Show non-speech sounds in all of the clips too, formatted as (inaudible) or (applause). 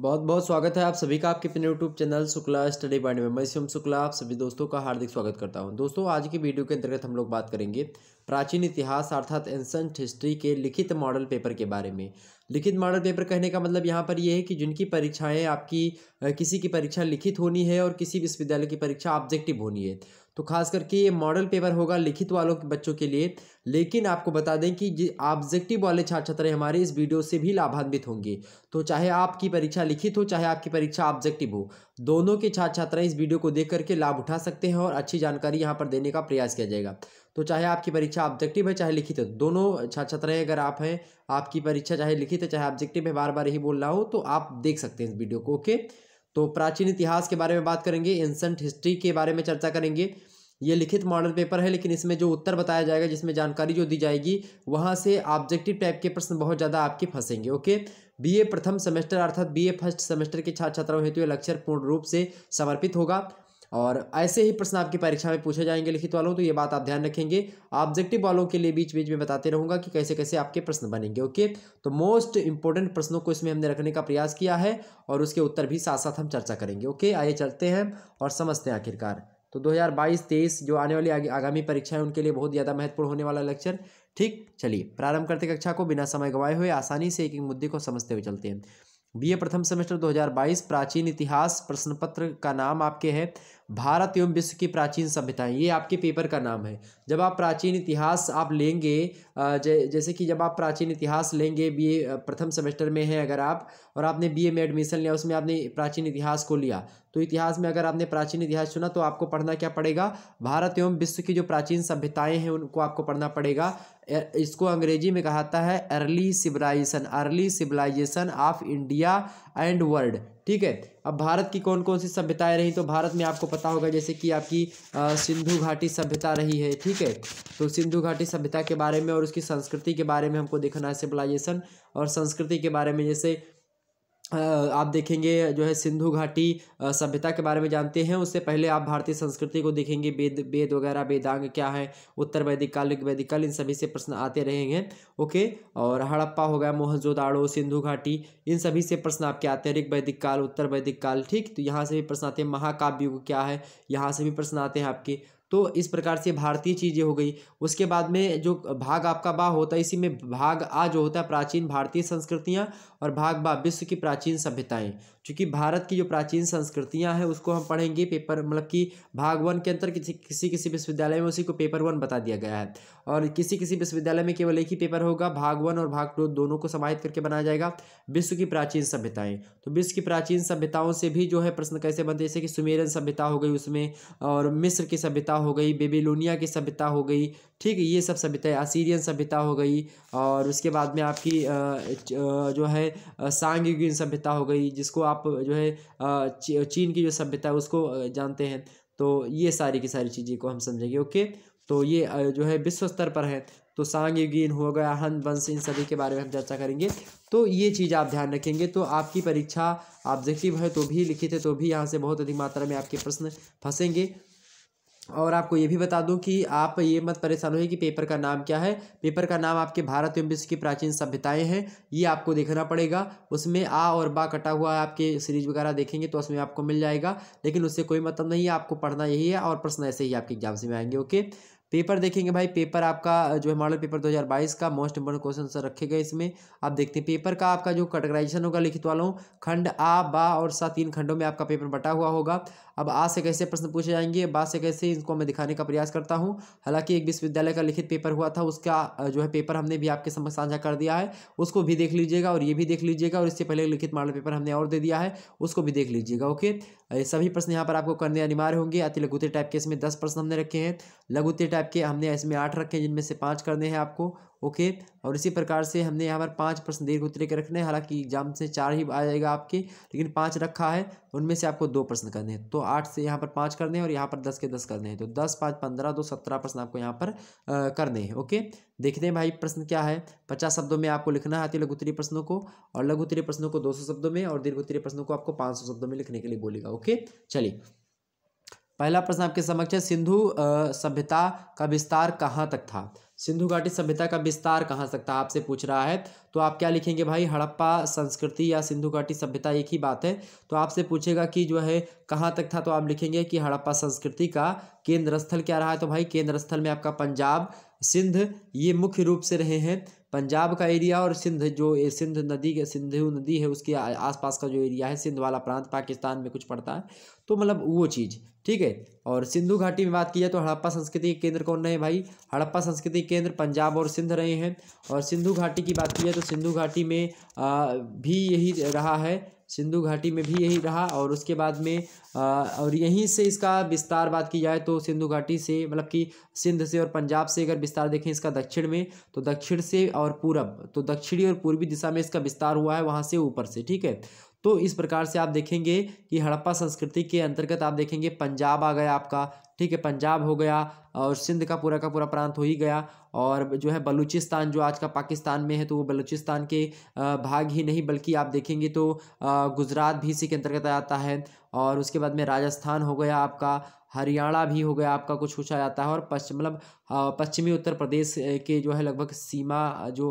बहुत बहुत स्वागत है आप सभी का आपके अपने YouTube channel Shukla study point में मैं शिवम शुक्ला आप सभी दोस्तों का हार्दिक स्वागत करता हूं दोस्तों आज की वीडियो के अंतर्गत हम लोग बात करेंगे प्राचीन इतिहास अर्थात एंसेंट हिस्ट्री के लिखित मॉडल पेपर के बारे में लिखित मॉडल पेपर कहने का मतलब यहाँ पर यह है कि जिनकी परीक्षाएं आपकी किसी की परीक्षा लिखित होनी है और किसी विश्वविद्यालय की परीक्षा ऑब्जेक्टिव होनी है तो खास करके ये मॉडल पेपर होगा लिखित वालों के बच्चों के लिए लेकिन आपको बता दें कि ऑब्जेक्टिव वाले छात्र छात्राएं हमारे इस वीडियो से भी लाभान्वित होंगे तो चाहे आपकी परीक्षा लिखित हो चाहे आपकी परीक्षा ऑब्जेक्टिव हो दोनों के छात्र छात्राएं इस वीडियो को देख करके लाभ उठा सकते हैं और अच्छी जानकारी यहाँ पर देने का प्रयास किया जाएगा तो चाहे आपकी परीक्षा ऑब्जेक्टिव है चाहे लिखित है दोनों छात्र छात्राएं अगर आप हैं आपकी परीक्षा चाहे लिखित है चाहे ऑब्जेक्टिव है बार बार यही बोल रहा हूँ तो आप देख सकते हैं इस वीडियो को ओके तो प्राचीन इतिहास के बारे में बात करेंगे एंसेंट हिस्ट्री के बारे में चर्चा करेंगे ये लिखित मॉडल पेपर है लेकिन इसमें जो उत्तर बताया जाएगा जिसमें जानकारी जो दी जाएगी वहाँ से ऑब्जेक्टिव टाइप के प्रश्न बहुत ज़्यादा आपके फंसेंगे ओके बीए प्रथम सेमेस्टर अर्थात बीए फर्स्ट सेमेस्टर के छात्र छात्राओं हेतु तो यह लेक्चर पूर्ण रूप से समर्पित होगा और ऐसे ही प्रश्न आपकी परीक्षा में पूछे जाएंगे लिखित वालों तो ये बात आप ध्यान रखेंगे ऑब्जेक्टिव वालों के लिए बीच बीच में बताते रहूँगा कि कैसे कैसे आपके प्रश्न बनेंगे ओके तो मोस्ट इंपॉर्टेंट प्रश्नों को इसमें हमने रखने का प्रयास किया है और उसके उत्तर भी साथ साथ हम चर्चा करेंगे ओके आइए चलते हैं और समझते हैं आखिरकार तो दो हज़ार जो आने वाली आगामी परीक्षा है उनके लिए बहुत ज़्यादा महत्वपूर्ण होने वाला लेक्चर ठीक चलिए प्रारंभ करते कक्षा को बिना समय गवाए हुए आसानी से एक एक मुद्दे को समझते हुए चलते हैं बीए प्रथम सेमेस्टर 2022 प्राचीन इतिहास प्रश्न पत्र का नाम आपके है भारत एवं विश्व की प्राचीन सभ्यताएं ये आपके पेपर का नाम है जब आप प्राचीन इतिहास आप लेंगे जैसे कि जब आप प्राचीन इतिहास लेंगे बी प्रथम सेमेस्टर में है अगर आप और आपने बी में एडमिशन लिया उसमें आपने प्राचीन इतिहास को लिया तो इतिहास में अगर आपने प्राचीन इतिहास चुना तो आपको पढ़ना क्या पड़ेगा भारत एवं विश्व की जो प्राचीन सभ्यताएँ हैं उनको आपको पढ़ना पड़ेगा इसको अंग्रेजी में कहाता है early civilisation early civilisation of India and world ठीक है अब भारत की कौन कौन सी सभ्यताएं रही तो भारत में आपको पता होगा जैसे कि आपकी सिंधु घाटी सभ्यता रही है ठीक है तो सिंधु घाटी सभ्यता के बारे में और उसकी संस्कृति के बारे में हमको देखना है सिविलाइजेशन और संस्कृति के बारे में जैसे आप देखेंगे जो है सिंधु घाटी सभ्यता के बारे में जानते हैं उससे पहले आप भारतीय संस्कृति को देखेंगे वेद वेद वगैरह वेदांग क्या है उत्तर वैदिक काल वैदिक काल इन सभी से प्रश्न आते रहेंगे ओके और हड़प्पा हो गया मोहनजोदाड़ो सिंधु घाटी इन सभी से प्रश्न आपके आते हैं ऋग वैदिक काल उत्तर वैदिक काल ठीक तो यहाँ से भी प्रश्न आते हैं महाकाव्युग क्या है यहाँ से भी प्रश्न आते हैं आपके तो इस प्रकार से भारतीय चीज़ें हो गई उसके बाद में जो भाग आपका बा होता है इसी में भाग आ जो होता है प्राचीन भारतीय संस्कृतियाँ और भाग बा विश्व की प्राचीन सभ्यताएँ चूँकि भारत की जो प्राचीन संस्कृतियाँ हैं उसको हम पढ़ेंगे पेपर मतलब कि भाग वन के अंतर किसी किसी किसी विश्वविद्यालय में उसी को पेपर वन बता दिया गया है और किसी किसी विश्वविद्यालय में केवल एक ही पेपर होगा भाग वन और भाग टू दोनों को समाहित करके बनाया जाएगा विश्व की प्राचीन सभ्यताएँ तो विश्व की प्राचीन सभ्यताओं से भी जो है प्रश्न कैसे बनते जैसे कि सुमेरन सभ्यता हो गई उसमें और मिस्र की सभ्यता हो गई बेबीलोनिया की सभ्यता हो गई ठीक है ये सब सभ्यता असीरियन सभ्यता हो गई और उसके बाद में आपकी जो है सांग सभ्यता हो गई जिसको आप जो है चीन की जो सभ्यता है उसको जानते हैं तो ये सारी की सारी चीज़ें को हम समझेंगे ओके तो ये जो है विश्व स्तर पर है तो सांग युगीन हो गया हन वंश इन सभी के बारे में हम चर्चा करेंगे तो ये चीज़ आप ध्यान रखेंगे तो आपकी परीक्षा ऑब्जेक्टिव है तो भी लिखित है तो भी यहाँ से बहुत अधिक मात्रा में आपके प्रश्न फंसेंगे और आपको ये भी बता दूं कि आप ये मत परेशान होइए कि पेपर का नाम क्या है पेपर का नाम आपके भारत एवं विश्व की प्राचीन सभ्यताएं हैं ये आपको देखना पड़ेगा उसमें आ और बा कटा हुआ है आपके सीरीज वगैरह देखेंगे तो उसमें आपको मिल जाएगा लेकिन उससे कोई मतलब नहीं है आपको पढ़ना यही है और प्रश्न ऐसे ही आपके एग्जाम्स में आएंगे ओके पेपर देखेंगे भाई पेपर आपका जो है मॉडल पेपर 2022 का मोस्ट इम्पोर्टेंट क्वेश्चन रखे गए इसमें आप देखते हैं पेपर का आपका जो कैटेगराइजेशन होगा लिखित वालों खंड आ बा और सा तीन खंडों में आपका पेपर बटा हुआ होगा अब आज से कैसे प्रश्न पूछे जाएंगे बाद से कैसे इनको मैं दिखाने का प्रयास करता हूँ हालांकि एक विश्वविद्यालय का लिखित पेपर हुआ था उसका जो है पेपर हमने भी आपके समक्ष साझा कर दिया है उसको भी देख लीजिएगा और ये भी देख लीजिएगा और इससे पहले लिखित मॉडल पेपर हमने और दे दिया है उसको भी देख लीजिएगा ओके सभी प्रश्न यहाँ पर आपको करने अनिवार्य होंगे अति लघुते टाइप के इसमें दस प्रश्न हमने रखे हैं लघुते टाइप के हमने इसमें आठ रखे हैं जिनमें से पाँच करने हैं आपको ओके और इसी प्रकार से हमने यहाँ पर पाँच प्रश्न दीर्घ उत्तरी के रखने हैं हालांकि एग्जाम से चार ही आ जाएगा आपके लेकिन पाँच रखा है उनमें से आपको दो प्रश्न करने हैं तो आठ से यहाँ पर पाँच करने हैं और यहाँ पर दस के दस करने हैं तो दस पाँच पंद्रह दो सत्रह प्रश्न आपको यहाँ पर करने हैं ओके देखते हैं भाई प्रश्न क्या है पचास शब्दों में आपको लिखना है उत्तरी प्रश्नों को और उत्तरी प्रश्नों को दो सौ शब्दों में और दीर्घोत्तरीय प्रश्नों को आपको पाँच सौ शब्दों में लिखने के लिए बोलेगा ओके चलिए पहला प्रश्न आपके समक्ष है सिंधु सभ्यता का विस्तार कहाँ तक था सिंधु घाटी सभ्यता का विस्तार कहाँ तक था आपसे पूछ रहा है तो आप क्या लिखेंगे भाई हड़प्पा संस्कृति या सिंधु घाटी सभ्यता एक ही बात है तो आपसे पूछेगा कि जो है कहाँ तक था तो आप लिखेंगे कि हड़प्पा संस्कृति का केंद्र स्थल क्या रहा है तो भाई केंद्र स्थल में आपका पंजाब सिंध ये मुख्य रूप से रहे हैं पंजाब का एरिया और सिंध जो सिंध नदी के सिंधु नदी है उसके आसपास का जो एरिया है सिंध वाला प्रांत पाकिस्तान में कुछ पड़ता है तो मतलब वो चीज़ ठीक है और सिंधु घाटी में बात की जाए तो हड़प्पा संस्कृति के केंद्र कौन रहे भाई हड़प्पा संस्कृति केंद्र पंजाब और सिंध रहे हैं और सिंधु घाटी की बात की जाए तो सिंधु घाटी में आ, भी यही रहा है सिंधु घाटी में भी यही रहा और उसके बाद में आ, और यहीं से इसका विस्तार बात की जाए तो सिंधु घाटी से मतलब कि सिंध से और पंजाब से अगर विस्तार देखें इसका दक्षिण में तो दक्षिण से और पूरब तो दक्षिणी और पूर्वी दिशा में इसका विस्तार हुआ है वहाँ से ऊपर से ठीक है तो इस प्रकार से आप देखेंगे कि हड़प्पा संस्कृति के अंतर्गत आप देखेंगे पंजाब आ गया आपका ठीक है पंजाब हो गया और सिंध का पूरा का पूरा प्रांत हो ही गया और जो है बलूचिस्तान जो आज का पाकिस्तान में है तो वो बलूचिस्तान के भाग ही नहीं बल्कि आप देखेंगे तो गुजरात भी इसी के अंतर्गत आता है और उसके बाद में राजस्थान हो गया आपका हरियाणा भी हो गया आपका कुछ पूछा जाता है और पश्चिम मतलब पश्चिमी उत्तर प्रदेश के जो है लगभग सीमा जो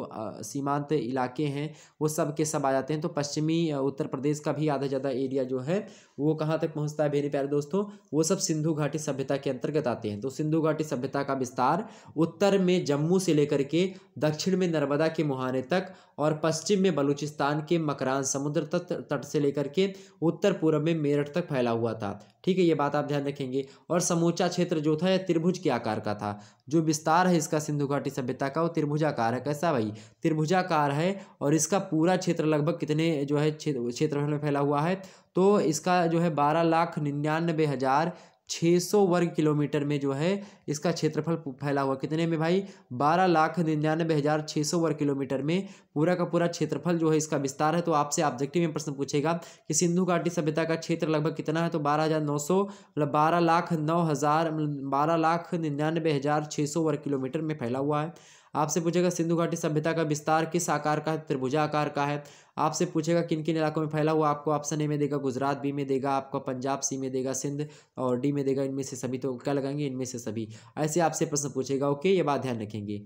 सीमांत इलाके हैं वो सब के सब आ जाते हैं तो पश्चिमी उत्तर प्रदेश का भी आधा ज़्यादा एरिया जो है वो कहाँ तक पहुँचता है मेरे प्यारे दोस्तों वो सब सिंधु घाटी सभ्यता के अंतर्गत आते हैं तो सिंधु घाटी सभ्यता का विस्तार उत्तर में जम्मू से लेकर के दक्षिण में नर्मदा के मुहाने तक और पश्चिम में बलूचिस्तान के मकरान समुद्र तट तट से लेकर के उत्तर पूर्व में मेरठ तक फैला हुआ था ठीक है ये बात आप ध्यान रखेंगे और समूचा क्षेत्र जो था यह त्रिभुज के आकार का था जो विस्तार है इसका सिंधु घाटी सभ्यता का वो त्रिभुजाकार है कैसा भाई त्रिभुजाकार है और इसका पूरा क्षेत्र लगभग कितने जो है क्षेत्र में फैला हुआ है तो इसका जो है बारह लाख निन्यानबे हज़ार 600 वर्ग किलोमीटर में जो है इसका क्षेत्रफल फैला हुआ कितने में भाई बारह लाख निन्यानवे हज़ार छः सौ वर्ग किलोमीटर में पूरा का पूरा क्षेत्रफल जो है इसका विस्तार है तो आपसे ऑब्जेक्टिव में प्रश्न पूछेगा कि सिंधु घाटी सभ्यता का क्षेत्र लगभग कितना है तो बारह हज़ार नौ सौ मतलब बारह लाख नौ हज़ार मतलब बारह लाख निन्यानवे हज़ार छः सौ वर्ग किलोमीटर में फैला हुआ है आपसे पूछेगा सिंधु घाटी सभ्यता का विस्तार किस आकार का है त्रिभुजा आकार का है आपसे पूछेगा किन किन इलाकों में फैला हुआ आपको ऑप्शन ए में देगा गुजरात बी में देगा आपको पंजाब सी में देगा सिंध और डी में देगा इनमें से सभी तो क्या लगाएंगे इनमें से सभी ऐसे आपसे प्रश्न पूछेगा ओके ये बात ध्यान रखेंगे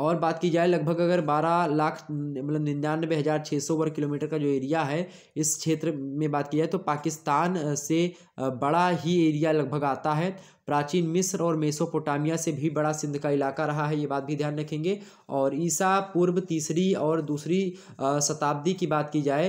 और बात की जाए लगभग अगर बारह लाख मतलब निन्यानवे हज़ार छः सौ वर्ग किलोमीटर का जो एरिया है इस क्षेत्र में बात की जाए तो पाकिस्तान से बड़ा ही एरिया लगभग आता है प्राचीन मिस्र और मेसोपोटामिया से भी बड़ा सिंध का इलाका रहा है ये बात भी ध्यान रखेंगे और ईसा पूर्व तीसरी और दूसरी शताब्दी की बात की जाए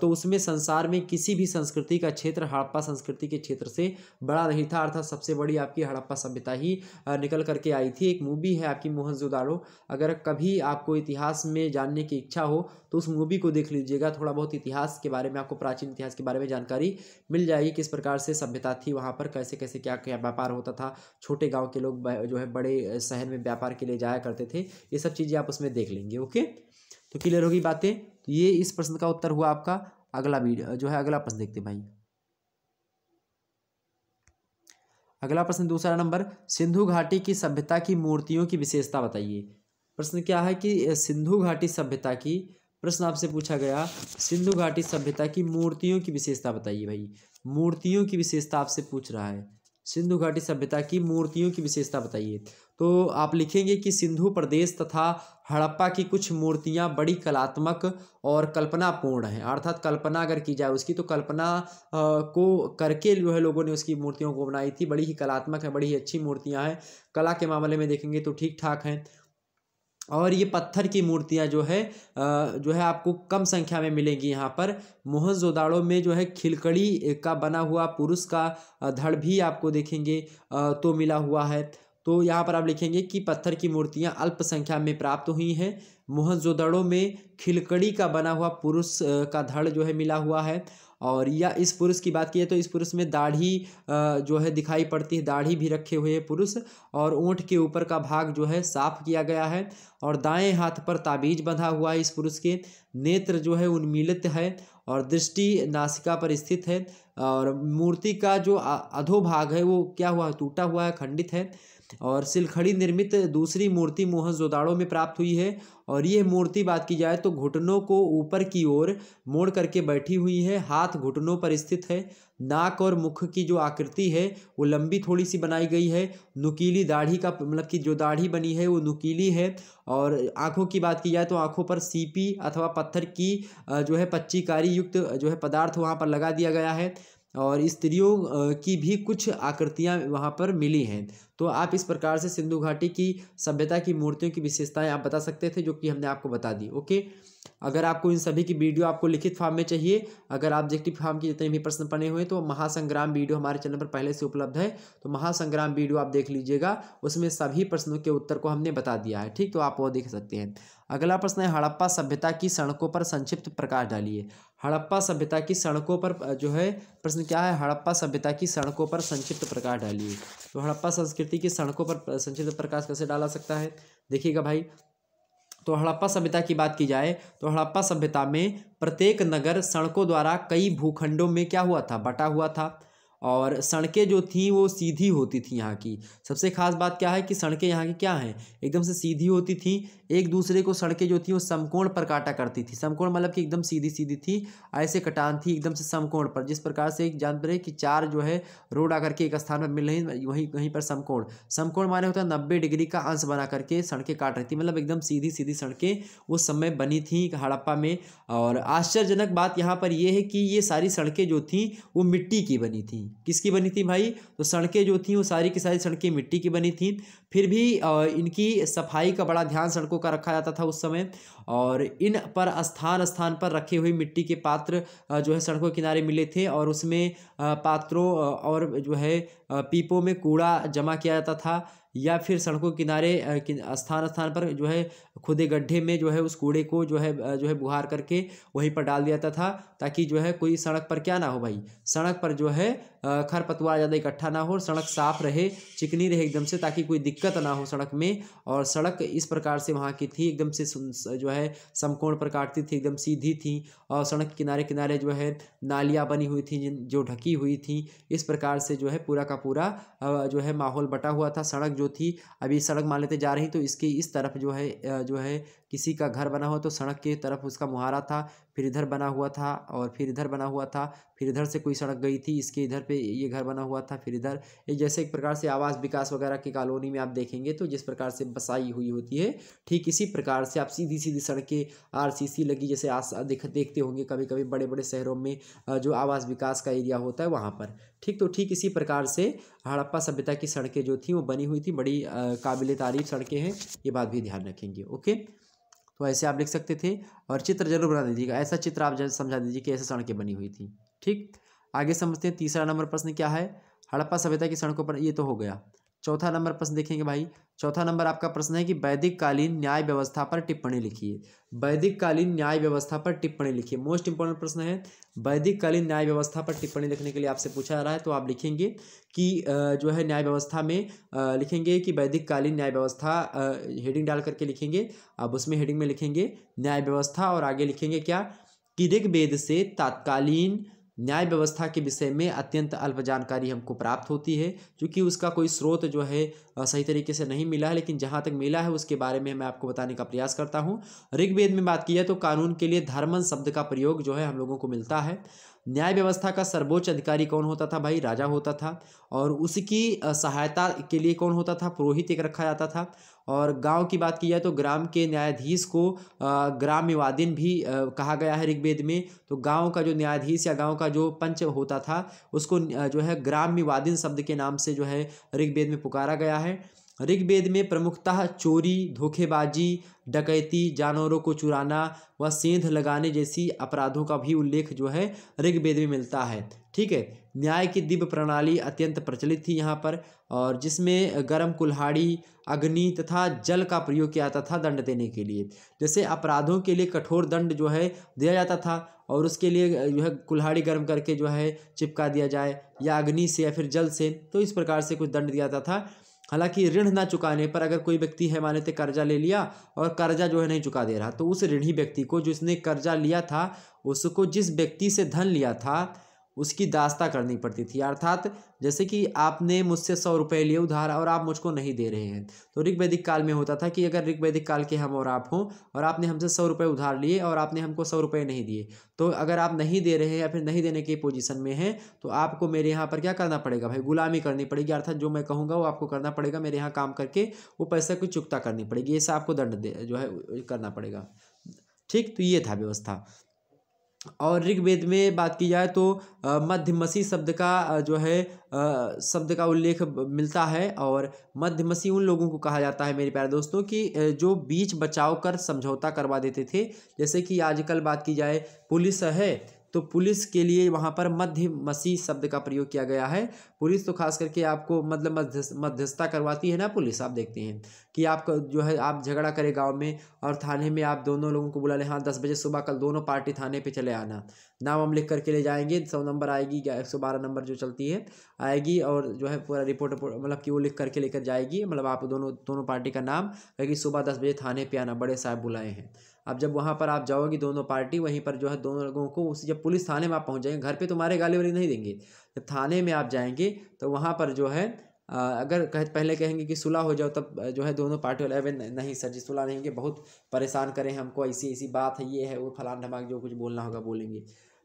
तो उसमें संसार में किसी भी संस्कृति का क्षेत्र हड़प्पा संस्कृति के क्षेत्र से बड़ा नहीं था अर्थात सबसे बड़ी आपकी हड़प्पा सभ्यता ही निकल करके आई थी एक मूवी है आपकी मोहनजोदारो अगर कभी आपको इतिहास में जानने की इच्छा हो तो उस मूवी को देख लीजिएगा थोड़ा बहुत इतिहास के बारे में आपको प्राचीन इतिहास के बारे में जानकारी मिल जाएगी किस प्रकार से सभ्यता थी वहाँ पर कैसे कैसे क्या क्या व्यापार होता था छोटे गाँव के लोग जो है बड़े शहर में व्यापार के लिए जाया करते थे ये सब चीज़ें आप उसमें देख लेंगे ओके तो क्लियर होगी बातें तो ये इस प्रश्न का उत्तर हुआ आपका अगला वीडियो जो है अगला प्रश्न देखते भाई अगला प्रश्न दूसरा नंबर सिंधु घाटी की सभ्यता की मूर्तियों की विशेषता बताइए प्रश्न क्या है कि सिंधु घाटी सभ्यता की प्रश्न आपसे पूछा गया सिंधु घाटी सभ्यता की मूर्तियों की विशेषता बताइए भाई मूर्तियों की विशेषता आपसे पूछ रहा है सिंधु घाटी सभ्यता की मूर्तियों की विशेषता बताइए तो आप लिखेंगे कि सिंधु प्रदेश तथा हड़प्पा की कुछ मूर्तियां बड़ी कलात्मक और कल्पनापूर्ण हैं अर्थात कल्पना अगर की जाए उसकी तो कल्पना को करके जो है लोगों ने उसकी मूर्तियों को बनाई थी बड़ी ही कलात्मक है बड़ी ही अच्छी मूर्तियां हैं कला के मामले में देखेंगे तो ठीक ठाक हैं और ये पत्थर की मूर्तियाँ जो है जो है आपको कम संख्या में मिलेंगी यहाँ पर मोहनजोदाड़ो में जो है खिलकड़ी का बना हुआ पुरुष का धड़ भी आपको देखेंगे तो मिला हुआ है तो यहाँ पर आप लिखेंगे कि पत्थर की मूर्तियाँ अल्पसंख्या में प्राप्त हुई हैं मोहनजोदड़ों में खिलकड़ी का बना हुआ पुरुष का धड़ जो है मिला हुआ है और या इस पुरुष की बात की जाए तो इस पुरुष में दाढ़ी जो है दिखाई पड़ती है दाढ़ी भी रखे हुए है पुरुष और ऊँट के ऊपर का भाग जो है साफ किया गया है और दाएं हाथ पर ताबीज बंधा हुआ है इस पुरुष के नेत्र जो है उन्मीलित है और दृष्टि नासिका पर स्थित है और मूर्ति का जो अधोभाग है वो क्या हुआ टूटा हुआ है खंडित है और सिलखड़ी निर्मित दूसरी मूर्ति मोहनजोदाड़ो में प्राप्त हुई है और ये मूर्ति बात की जाए तो घुटनों को ऊपर की ओर मोड़ करके बैठी हुई है हाथ घुटनों पर स्थित है नाक और मुख की जो आकृति है वो लंबी थोड़ी सी बनाई गई है नुकीली दाढ़ी का मतलब कि जो दाढ़ी बनी है वो नुकीली है और आँखों की बात की जाए तो आँखों पर सीपी अथवा पत्थर की जो है पच्चीकारी युक्त जो है पदार्थ वहाँ पर लगा दिया गया है और स्त्रियों की भी कुछ आकृतियाँ वहाँ पर मिली हैं तो आप इस प्रकार से सिंधु घाटी की सभ्यता की मूर्तियों की विशेषताएं आप बता सकते थे जो कि हमने आपको बता दी ओके अगर आपको इन सभी की वीडियो आपको लिखित फॉर्म में चाहिए अगर ऑब्जेक्टिव फॉर्म के जितने भी प्रश्न बने हुए तो महासंग्राम वीडियो हमारे चैनल पर पहले से उपलब्ध है तो महासंग्राम वीडियो आप देख लीजिएगा उसमें सभी प्रश्नों के उत्तर को हमने बता दिया है ठीक तो आप वो देख सकते हैं अगला प्रश्न है हड़प्पा सभ्यता की सड़कों पर संक्षिप्त प्रकाश डालिए हड़प्पा सभ्यता की सड़कों पर जो है प्रश्न क्या है हड़प्पा सभ्यता की सड़कों पर संक्षिप्त प्रकाश डालिए तो हड़प्पा संस्कृति की सड़कों पर संक्षिप्त प्रकाश कैसे डाला सकता है देखिएगा भाई तो हड़प्पा सभ्यता की बात की जाए तो हड़प्पा सभ्यता में प्रत्येक नगर सड़कों द्वारा कई भूखंडों में क्या हुआ था बटा हुआ था और सड़कें जो थी वो सीधी होती थी यहाँ की सबसे खास बात क्या है कि सड़कें यहाँ की क्या हैं एकदम से सीधी होती थी एक दूसरे को सड़कें जो थी वो समकोण पर काटा करती थी समकोण मतलब कि एकदम सीधी सीधी थी ऐसे कटान थी एकदम से समकोण पर जिस प्रकार से एक जानवर है कि चार जो है रोड आकर के एक स्थान पर मिल रही वहीं वहीं पर समकोण समकोण माने होता है नब्बे डिग्री का अंश बना करके सड़कें काट रही थी मतलब एकदम सीधी सीधी सड़कें उस समय बनी थी हड़प्पा में और आश्चर्यजनक बात यहाँ पर यह है कि ये सारी सड़कें जो थी वो मिट्टी की बनी थी किसकी बनी थी भाई तो सड़कें जो थी वो सारी की सारी सड़कें मिट्टी की बनी थी फिर भी इनकी सफाई का बड़ा ध्यान सड़कों का रखा जाता था उस समय और इन पर स्थान स्थान पर रखे हुए मिट्टी के पात्र जो है सड़कों किनारे मिले थे और उसमें पात्रों और जो है पीपों में कूड़ा जमा किया जाता था या फिर सड़कों किनारे स्थान स्थान पर जो है खुदे गड्ढे में जो है उस कूड़े को जो है जो है बुहार करके वहीं पर डाल दिया जाता था ताकि जो है कोई सड़क पर क्या ना हो भाई सड़क पर जो है खरपतवार ज़्यादा इकट्ठा ना हो सड़क साफ रहे चिकनी रहे एकदम से ताकि कोई दिक्कत ना हो सड़क में और सड़क इस प्रकार से वहाँ की थी एकदम से जो है समकोण पर काटती थी एकदम सीधी थी और सड़क किनारे किनारे जो है नालियाँ बनी हुई थी जो ढकी हुई थी इस प्रकार से जो है पूरा का पूरा जो है माहौल बटा हुआ था सड़क जो थी अभी सड़क मान लेते जा रही तो इसके इस तरफ जो है जो है किसी का घर बना हो तो सड़क की तरफ उसका मुहारा था फिर इधर बना हुआ था और फिर इधर बना हुआ था फिर इधर से कोई सड़क गई थी इसके इधर पे ये घर बना हुआ था फिर इधर जैसे एक प्रकार से आवास विकास वगैरह की कॉलोनी में आप देखेंगे तो जिस प्रकार से बसाई हुई होती है ठीक इसी प्रकार से आप सीधी सीधी सड़कें आर लगी जैसे आस देख देखते होंगे कभी कभी बड़े बड़े शहरों में जो आवास विकास का एरिया होता है वहाँ पर ठीक तो ठीक इसी प्रकार से हड़प्पा सभ्यता की सड़कें जो थी वो बनी हुई थी बड़ी काबिल तारीफ सड़कें हैं ये बात भी ध्यान रखेंगे ओके तो ऐसे आप लिख सकते थे और चित्र जरूर बना दीजिएगा ऐसा चित्र आप समझा दीजिए कि ऐसे सड़कें बनी हुई थी ठीक आगे समझते हैं तीसरा नंबर प्रश्न क्या है हड़प्पा सभ्यता की सड़कों पर ये तो हो गया चौथा नंबर प्रश्न देखेंगे भाई चौथा नंबर आपका प्रश्न है कि वैदिक कालीन न्याय व्यवस्था पर टिप्पणी लिखिए वैदिक कालीन न्याय व्यवस्था पर टिप्पणी लिखिए मोस्ट इंपॉर्टेंट प्रश्न है वैदिक कालीन न्याय व्यवस्था पर टिप्पणी लिखने के लिए आपसे पूछा जा रहा है तो आप लिखेंगे कि जो है न्याय व्यवस्था में लिखेंगे कि वैदिक कालीन न्याय व्यवस्था हेडिंग डाल करके लिखेंगे अब उसमें हेडिंग में लिखेंगे न्याय व्यवस्था और आगे लिखेंगे क्या कि ऋग्वेद से तात्कालीन न्याय व्यवस्था के विषय में अत्यंत अल्प जानकारी हमको प्राप्त होती है क्योंकि उसका कोई स्रोत जो है सही तरीके से नहीं मिला है लेकिन जहाँ तक मिला है उसके बारे में मैं आपको बताने का प्रयास करता हूँ ऋग्वेद में बात की जाए तो कानून के लिए धर्मन शब्द का प्रयोग जो है हम लोगों को मिलता है न्याय व्यवस्था का सर्वोच्च अधिकारी कौन होता था भाई राजा होता था और उसकी सहायता के लिए कौन होता था पुरोहित एक रखा जाता था और गांव की बात की जाए तो ग्राम के न्यायाधीश को ग्राम्यवादिन भी कहा गया है ऋग्वेद में तो गांव का जो न्यायाधीश या गांव का जो पंच होता था उसको जो है ग्राम्यवादिन शब्द के नाम से जो है ऋग्वेद में पुकारा गया है ऋग्वेद में प्रमुखतः चोरी धोखेबाजी डकैती जानवरों को चुराना व सेंध लगाने जैसी अपराधों का भी उल्लेख जो है ऋग्वेद में मिलता है ठीक है न्याय की दिव्य प्रणाली अत्यंत प्रचलित थी यहाँ पर और जिसमें गर्म कुल्हाड़ी अग्नि तथा जल का प्रयोग किया जाता था दंड देने के लिए जैसे अपराधों के लिए कठोर दंड जो है दिया जाता था और उसके लिए जो है कुल्हाड़ी गर्म करके जो है चिपका दिया जाए या अग्नि से या फिर जल से तो इस प्रकार से कुछ दंड दिया जाता था हालांकि ऋण ना चुकाने पर अगर कोई व्यक्ति है माने थे तो कर्जा ले लिया और कर्जा जो है नहीं चुका दे रहा तो उस ऋणी व्यक्ति को जिसने कर्जा लिया था उसको जिस व्यक्ति से धन लिया था उसकी दास्ता करनी पड़ती थी अर्थात जैसे कि आपने मुझसे सौ रुपये लिए उधार और आप मुझको नहीं दे रहे हैं तो ऋग्वैदिक काल में होता था कि अगर ऋग्वैदिक काल के हम और आप हों और आपने हमसे सौ रुपये उधार लिए और आपने हमको सौ रुपये नहीं दिए तो अगर आप नहीं दे रहे हैं या फिर नहीं देने की पोजिशन में हैं तो आपको मेरे यहाँ पर क्या करना पड़ेगा भाई गुलामी करनी पड़ेगी अर्थात जो मैं कहूँगा वो आपको करना पड़ेगा मेरे यहाँ काम करके वो पैसा की चुकता करनी पड़ेगी ऐसा आपको दंड जो है करना पड़ेगा ठीक तो ये था व्यवस्था और ऋग्वेद में बात की जाए तो मध्यमसी शब्द का जो है शब्द का उल्लेख मिलता है और मध्यमसी उन लोगों को कहा जाता है मेरे प्यारे दोस्तों कि जो बीच बचाव कर समझौता करवा देते थे जैसे कि आजकल बात की जाए पुलिस है तो पुलिस के लिए वहाँ पर मध्य मसीह शब्द का प्रयोग किया गया है पुलिस तो खास करके आपको मतलब मध्यस्थता करवाती है ना पुलिस आप देखते हैं कि आप जो है आप झगड़ा करें गांव में और थाने में आप दोनों लोगों को बुला लें हाँ दस बजे सुबह कल दोनों पार्टी थाने पे चले आना नाम हम लिख करके ले जाएंगे सौ नंबर आएगी या एक सौ बारह नंबर जो चलती है आएगी और जो है पूरा रिपोर्ट मतलब कि वो लिख करके लेकर जाएगी मतलब आप दोनों दोनों पार्टी का नाम क्योंकि सुबह दस बजे थाने पर आना बड़े साहब बुलाए हैं अब जब वहाँ पर आप जाओगी दोनों पार्टी वहीं पर जो है दोनों लोगों को उस जब पुलिस थाने में आप पहुँच जाएंगे घर पे तुम्हारे तो गाली वाली नहीं देंगे जब थाने में आप जाएंगे तो वहाँ पर जो है अगर कह पहले कहेंगे कि सुलह हो जाओ तब जो है दोनों पार्टी वाले अवे नहीं सर जी सुलह नहीं कि बहुत परेशान करें हमको ऐसी ऐसी बात है ये है वो फलान ढमाक जो कुछ बोलना होगा बोलेंगे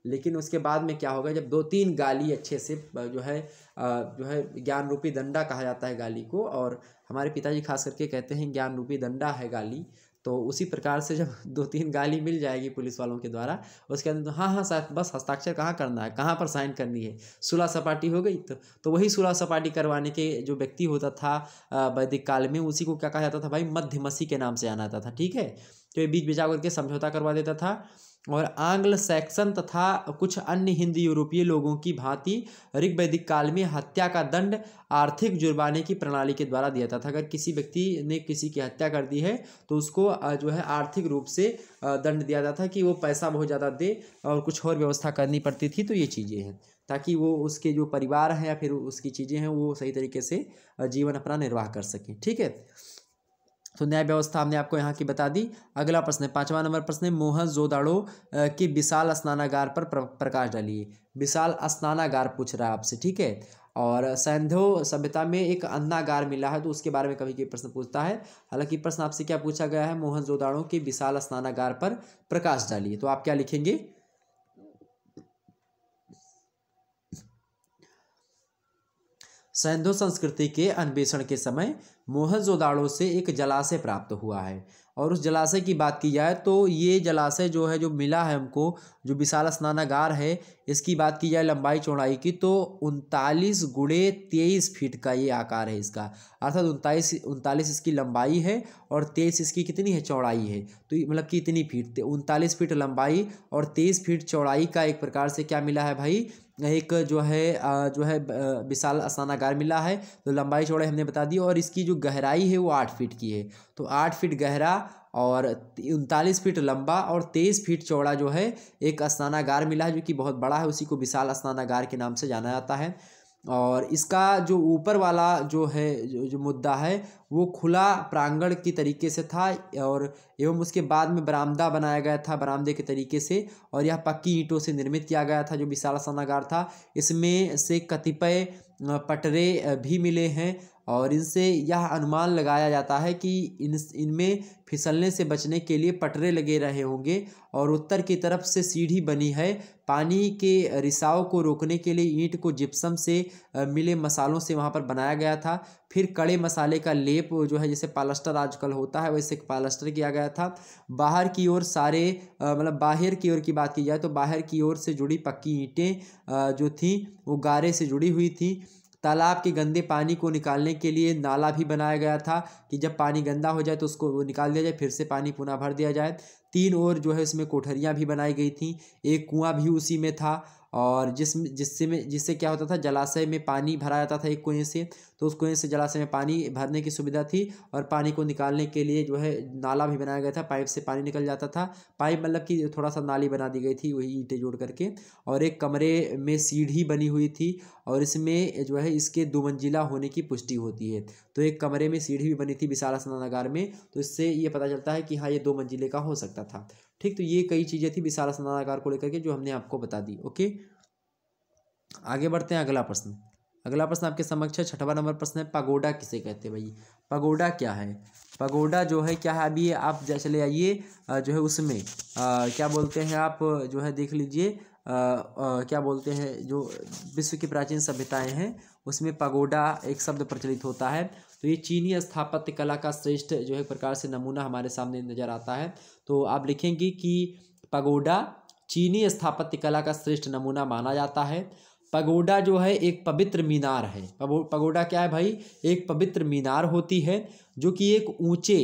लेकिन उसके बाद में क्या होगा जब दो तीन गाली अच्छे से जो है जो है ज्ञान रूपी दंडा कहा जाता है गाली को और हमारे पिताजी खास करके कहते हैं ज्ञान रूपी दंडा है गाली तो उसी प्रकार से जब (laughs) दो तीन गाली मिल जाएगी पुलिस वालों के द्वारा उसके अंदर तो हाँ हाँ साहब बस हस्ताक्षर कहाँ करना है कहाँ पर साइन करनी है सुलह सपाटी हो गई तो तो वही सुलह सपाटी करवाने के जो व्यक्ति होता था वैदिक काल में उसी को क्या कहा जाता था भाई मध्यमसी के नाम से जाना जाता था ठीक है तो ये बीच बिजा करके समझौता करवा देता था और आंग्ल सैक्सन तथा कुछ अन्य हिंद यूरोपीय लोगों की भांति ऋग्वैदिक काल में हत्या का दंड आर्थिक जुर्माने की प्रणाली के द्वारा दिया जाता था अगर किसी व्यक्ति ने किसी की हत्या कर दी है तो उसको जो है आर्थिक रूप से दंड दिया जाता था कि वो पैसा बहुत ज़्यादा दे और कुछ और व्यवस्था करनी पड़ती थी तो ये चीज़ें हैं ताकि वो उसके जो परिवार हैं या फिर उसकी चीज़ें हैं वो सही तरीके से जीवन अपना निर्वाह कर सकें ठीक है तो न्याय व्यवस्था हमने आपको यहाँ की बता दी अगला प्रश्न है पांचवा नंबर प्रश्न है मोहन जोदाड़ो की विशाल स्नानागार पर प्रकाश डालिए विशाल स्नानागार पूछ रहा है आपसे ठीक है और सैंधो सभ्यता में एक अन्नागार मिला है तो उसके बारे में कभी कभी प्रश्न पूछता है हालांकि प्रश्न आपसे क्या पूछा गया है मोहन जोदाड़ो के विशाल स्नानागार पर प्रकाश डालिए तो आप क्या लिखेंगे सैंधो संस्कृति के अन्वेषण के समय मोहनजोदाड़ो से एक जलाशय प्राप्त हुआ है और उस जलाशय की बात की जाए तो ये जलाशय जो है जो मिला है हमको जो विशाल स्नानागार है इसकी बात की जाए लंबाई चौड़ाई की तो उनतालीस गुड़े तेईस फीट का ये आकार है इसका अर्थात उनतालीस उनतालीस इसकी लंबाई है और तेईस इसकी कितनी है चौड़ाई है तो मतलब कि इतनी फीट उनतालीस फीट लंबाई और तेईस फीट चौड़ाई का एक प्रकार से क्या मिला है भाई एक जो है जो है विशाल स्नानागार मिला है तो लंबाई चौड़ाई हमने बता दी और इसकी जो गहराई है वो आठ फीट की है तो आठ फीट गहरा और उनतालीस फीट लंबा और तेईस फीट चौड़ा जो है एक स्नानागार मिला है जो कि बहुत बड़ा है उसी को विशाल स्नानागार के नाम से जाना जाता है और इसका जो ऊपर वाला जो है जो, जो मुद्दा है वो खुला प्रांगण की तरीके से था और एवं उसके बाद में बरामदा बनाया गया था बरामदे के तरीके से और यह पक्की ईंटों से निर्मित किया गया था जो विशाल सनागार था इसमें से कतिपय पटरे भी मिले हैं और इनसे यह अनुमान लगाया जाता है कि इन इनमें फिसलने से बचने के लिए पटरे लगे रहे होंगे और उत्तर की तरफ से सीढ़ी बनी है पानी के रिसाव को रोकने के लिए ईंट को जिप्सम से मिले मसालों से वहाँ पर बनाया गया था फिर कड़े मसाले का लेप जो है जैसे पालस्टर आजकल होता है वैसे पालस्टर किया गया था बाहर की ओर सारे मतलब बाहर की ओर की बात की जाए तो बाहर की ओर से जुड़ी पक्की ईंटें जो थी वो गारे से जुड़ी हुई थी तालाब के गंदे पानी को निकालने के लिए नाला भी बनाया गया था कि जब पानी गंदा हो जाए तो उसको निकाल दिया जाए फिर से पानी पुनः भर दिया जाए तीन ओर जो है उसमें कोठरियाँ भी बनाई गई थी एक कुआँ भी उसी में था और जिस जिससे में जिससे क्या होता था जलाशय में पानी भरा जाता था एक कुएँ से तो उस कुएँ से जलाशय में पानी भरने की सुविधा थी और पानी को निकालने के लिए जो है नाला भी बनाया गया था पाइप से पानी निकल जाता था पाइप मतलब कि थोड़ा सा नाली बना दी गई थी वही ईंटें जोड़ करके और एक कमरे में सीढ़ी बनी हुई थी और इसमें जो है इसके दो मंजिला होने की पुष्टि होती है तो एक कमरे में सीढ़ी भी बनी थी विशाल स्नानागार में तो इससे ये पता चलता है कि हाँ ये दो मंजिले का हो सकता था ठीक तो ये कई चीज़ें थी विशाल स्नानाकार को लेकर के जो हमने आपको बता दी ओके आगे बढ़ते हैं अगला प्रश्न अगला प्रश्न आपके समक्ष है छठवा नंबर प्रश्न है पगोडा किसे कहते हैं भाई पगोडा क्या है पगोडा जो है क्या है अभी आप चले आइए जो है उसमें आ, क्या बोलते हैं आप जो है देख लीजिए क्या बोलते हैं जो विश्व की प्राचीन सभ्यताएं हैं उसमें पगोडा एक शब्द प्रचलित होता है तो ये चीनी स्थापत्य कला का श्रेष्ठ जो है प्रकार से नमूना हमारे सामने नज़र आता है तो आप लिखेंगे कि पगोडा चीनी स्थापत्य कला का श्रेष्ठ नमूना माना जाता है पगोडा जो है एक पवित्र मीनार है पगोडा क्या है भाई एक पवित्र मीनार होती है जो कि एक ऊंचे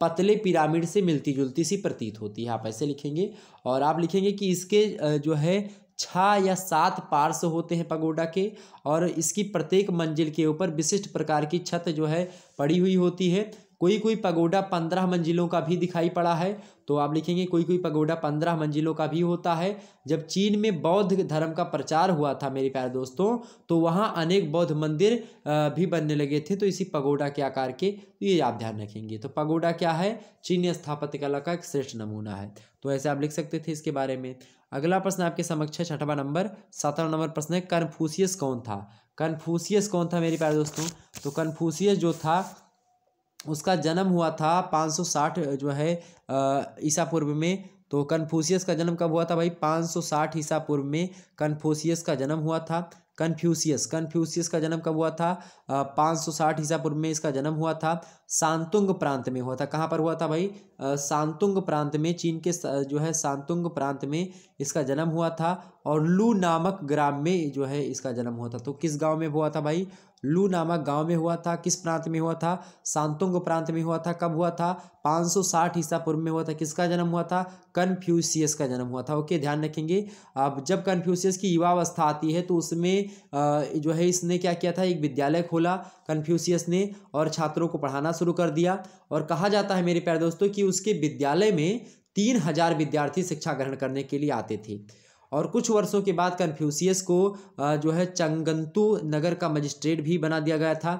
पतले पिरामिड से मिलती जुलती सी प्रतीत होती है आप ऐसे लिखेंगे और आप लिखेंगे कि इसके जो है छः या सात पार्श्व होते हैं पगोडा के और इसकी प्रत्येक मंजिल के ऊपर विशिष्ट प्रकार की छत जो है पड़ी हुई होती है कोई कोई पगोडा पंद्रह मंजिलों का भी दिखाई पड़ा है तो आप लिखेंगे कोई कोई पगोडा पंद्रह मंजिलों का भी होता है जब चीन में बौद्ध धर्म का प्रचार हुआ था मेरे प्यारे दोस्तों तो वहाँ अनेक बौद्ध मंदिर भी बनने लगे थे तो इसी पगोडा के आकार के तो ये आप ध्यान रखेंगे तो पगोडा क्या है चीनी स्थापत्य कला का एक श्रेष्ठ नमूना है तो ऐसे आप लिख सकते थे इसके बारे में अगला प्रश्न आपके समक्ष है छठवा नंबर सातवां नंबर प्रश्न है कन्फ्यूसियस कौन था कन्फ्यूसियस कौन था मेरे प्यारे दोस्तों तो कन्फ्यूसियस जो था उसका जन्म हुआ था 560 जो है ईसा पूर्व में तो कन्फ्यूसियस का जन्म कब हुआ था भाई 560 ईसा पूर्व में कन्फ्यूसियस का जन्म हुआ था कन्फ्यूसियस कन्फ्यूसियस का जन्म कब हुआ था पाँच सौ साठ ईसा पूर्व में इसका जन्म हुआ था सांतुंग प्रांत में हुआ था कहाँ पर हुआ था भाई सांतुंग प्रांत में चीन के जो है सांतुंग प्रांत में इसका जन्म हुआ था और लू नामक ग्राम में जो है इसका जन्म हुआ था तो किस गांव में हुआ था भाई लू नामक गांव में हुआ था किस प्रांत में हुआ था सांतुंग प्रांत में हुआ था कब हुआ था 560 ईसा पूर्व में हुआ था किसका जन्म हुआ था कन्फ्यूशियस का जन्म हुआ था ओके ध्यान रखेंगे अब जब कन्फ्यूशियस की युवावस्था आती है तो उसमें जो है इसने क्या किया था एक विद्यालय खोला कन्फ्यूशियस ने और छात्रों को पढ़ाना शुरू कर दिया और कहा जाता है मेरे प्यारे दोस्तों कि उसके विद्यालय में तीन हजार विद्यार्थी शिक्षा ग्रहण करने के लिए आते थे और कुछ वर्षों के बाद कन्फ्यूसियस को जो है चंगंतु नगर का मजिस्ट्रेट भी बना दिया गया था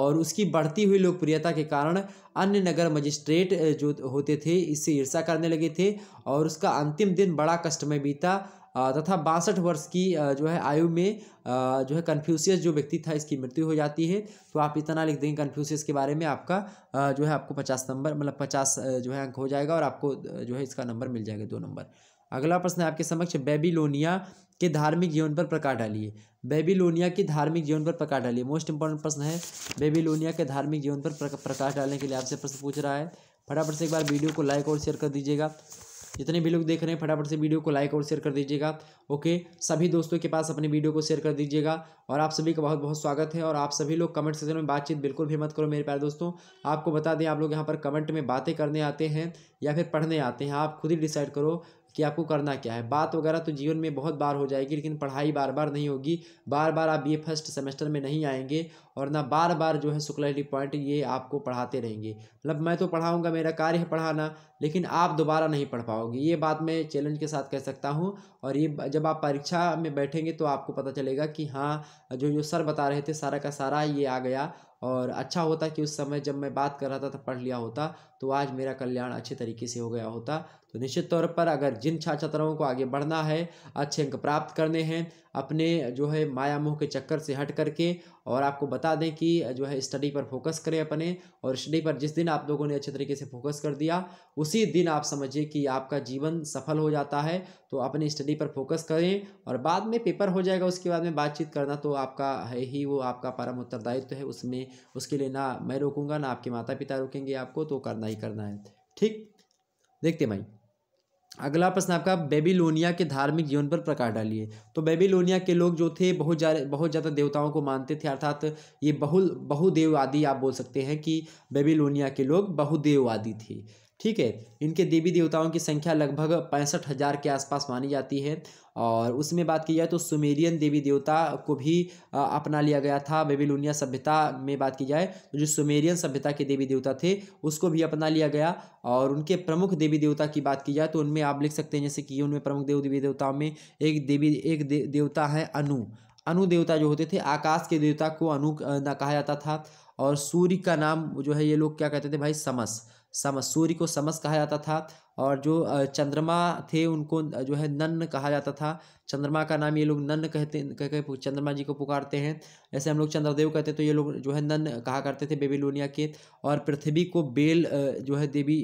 और उसकी बढ़ती हुई लोकप्रियता के कारण अन्य नगर मजिस्ट्रेट जो होते थे इससे ईर्षा करने लगे थे और उसका अंतिम दिन बड़ा कष्टमय बीता तथा बासठ वर्ष की जो है आयु में जो है कन्फ्यूशियस जो व्यक्ति था इसकी मृत्यु हो जाती है तो आप इतना लिख देंगे कन्फ्यूशियस के बारे में आपका जो है आपको पचास नंबर मतलब पचास जो है अंक हो जाएगा और आपको जो है इसका नंबर मिल जाएगा दो नंबर अगला प्रश्न है आपके समक्ष बेबीलोनिया के धार्मिक जीवन पर प्रकाश डालिए बेबीलोनिया के धार्मिक जीवन पर प्रकार डालिए मोस्ट इंपॉर्टेंट प्रश्न है बेबीलोनिया के धार्मिक जीवन पर प्रकाश डालने के लिए आपसे प्रश्न पूछ रहा है फटाफट से एक बार वीडियो को लाइक और शेयर कर दीजिएगा जितने भी लोग देख रहे हैं फटाफट से वीडियो को लाइक और शेयर कर दीजिएगा ओके सभी दोस्तों के पास अपने वीडियो को शेयर कर दीजिएगा और आप सभी का बहुत बहुत स्वागत है और आप सभी लोग कमेंट सेक्शन में बातचीत बिल्कुल भी मत करो मेरे प्यारे दोस्तों आपको बता दें आप लोग यहाँ पर कमेंट में बातें करने आते हैं या फिर पढ़ने आते हैं आप खुद ही डिसाइड करो कि आपको करना क्या है बात वगैरह तो जीवन में बहुत बार हो जाएगी लेकिन पढ़ाई बार बार नहीं होगी बार बार आप ये फर्स्ट सेमेस्टर में नहीं आएंगे और ना बार बार जो है सुकुलरिटी पॉइंट ये आपको पढ़ाते रहेंगे मतलब मैं तो पढ़ाऊँगा मेरा कार्य है पढ़ाना लेकिन आप दोबारा नहीं पढ़ पाओगे ये बात मैं चैलेंज के साथ कह सकता हूँ और ये जब आप परीक्षा में बैठेंगे तो आपको पता चलेगा कि हाँ जो जो सर बता रहे थे सारा का सारा ये आ गया और अच्छा होता कि उस समय जब मैं बात कर रहा था तब पढ़ लिया होता तो आज मेरा कल्याण अच्छे तरीके से हो गया होता तो निश्चित तौर पर अगर जिन छात्र छात्राओं को आगे बढ़ना है अच्छे अंक प्राप्त करने हैं अपने जो है माया मोह के चक्कर से हट करके और आपको बता दें कि जो है स्टडी पर फोकस करें अपने और स्टडी पर जिस दिन आप लोगों ने अच्छे तरीके से फोकस कर दिया उसी दिन आप समझिए कि आपका जीवन सफल हो जाता है तो अपनी स्टडी पर फोकस करें और बाद में पेपर हो जाएगा उसके बाद में बातचीत करना तो आपका है ही वो आपका परम उत्तरदायित्व है उसमें उसके लिए ना मैं रोकूंगा ना आपके माता पिता रोकेंगे आपको तो करना करना ही करना है ठीक देखते भाई अगला प्रश्न आपका बेबीलोनिया के धार्मिक जीवन पर प्रकाश डालिए तो बेबीलोनिया के लोग जो थे बहुत ज़्यादा बहुत ज़्यादा देवताओं को मानते थे अर्थात ये बहुल बहुदेव आदि आप बोल सकते हैं कि बेबीलोनिया के लोग बहुदेव आदि थे ठीक है इनके देवी देवताओं की संख्या लगभग पैंसठ हज़ार के आसपास मानी जाती है और उसमें बात की जाए तो सुमेरियन देवी देवता को भी अपना लिया गया था बेबीलोनिया सभ्यता में बात की जाए तो जो सुमेरियन सभ्यता के देवी देवता थे उसको भी अपना लिया गया और उनके प्रमुख देवी देवता की बात की जाए तो उनमें आप लिख सकते हैं जैसे कि उनमें प्रमुख देव देवी देवताओं में एक देवी एक दे, देवता है अनु अनु देवता जो होते थे आकाश के देवता को अनु कहा जाता था और सूर्य का नाम जो है ये लोग क्या कहते थे भाई समस समस सूर्य को समस कहा जाता था और जो चंद्रमा थे उनको जो है नन्न कहा जाता था चंद्रमा का नाम ये लोग नन्न कहते कह के चंद्रमा जी को पुकारते हैं जैसे हम लोग चंद्रदेव कहते हैं तो ये लोग जो है नन्न कहा करते थे बेबीलोनिया के और पृथ्वी को बेल जो है देवी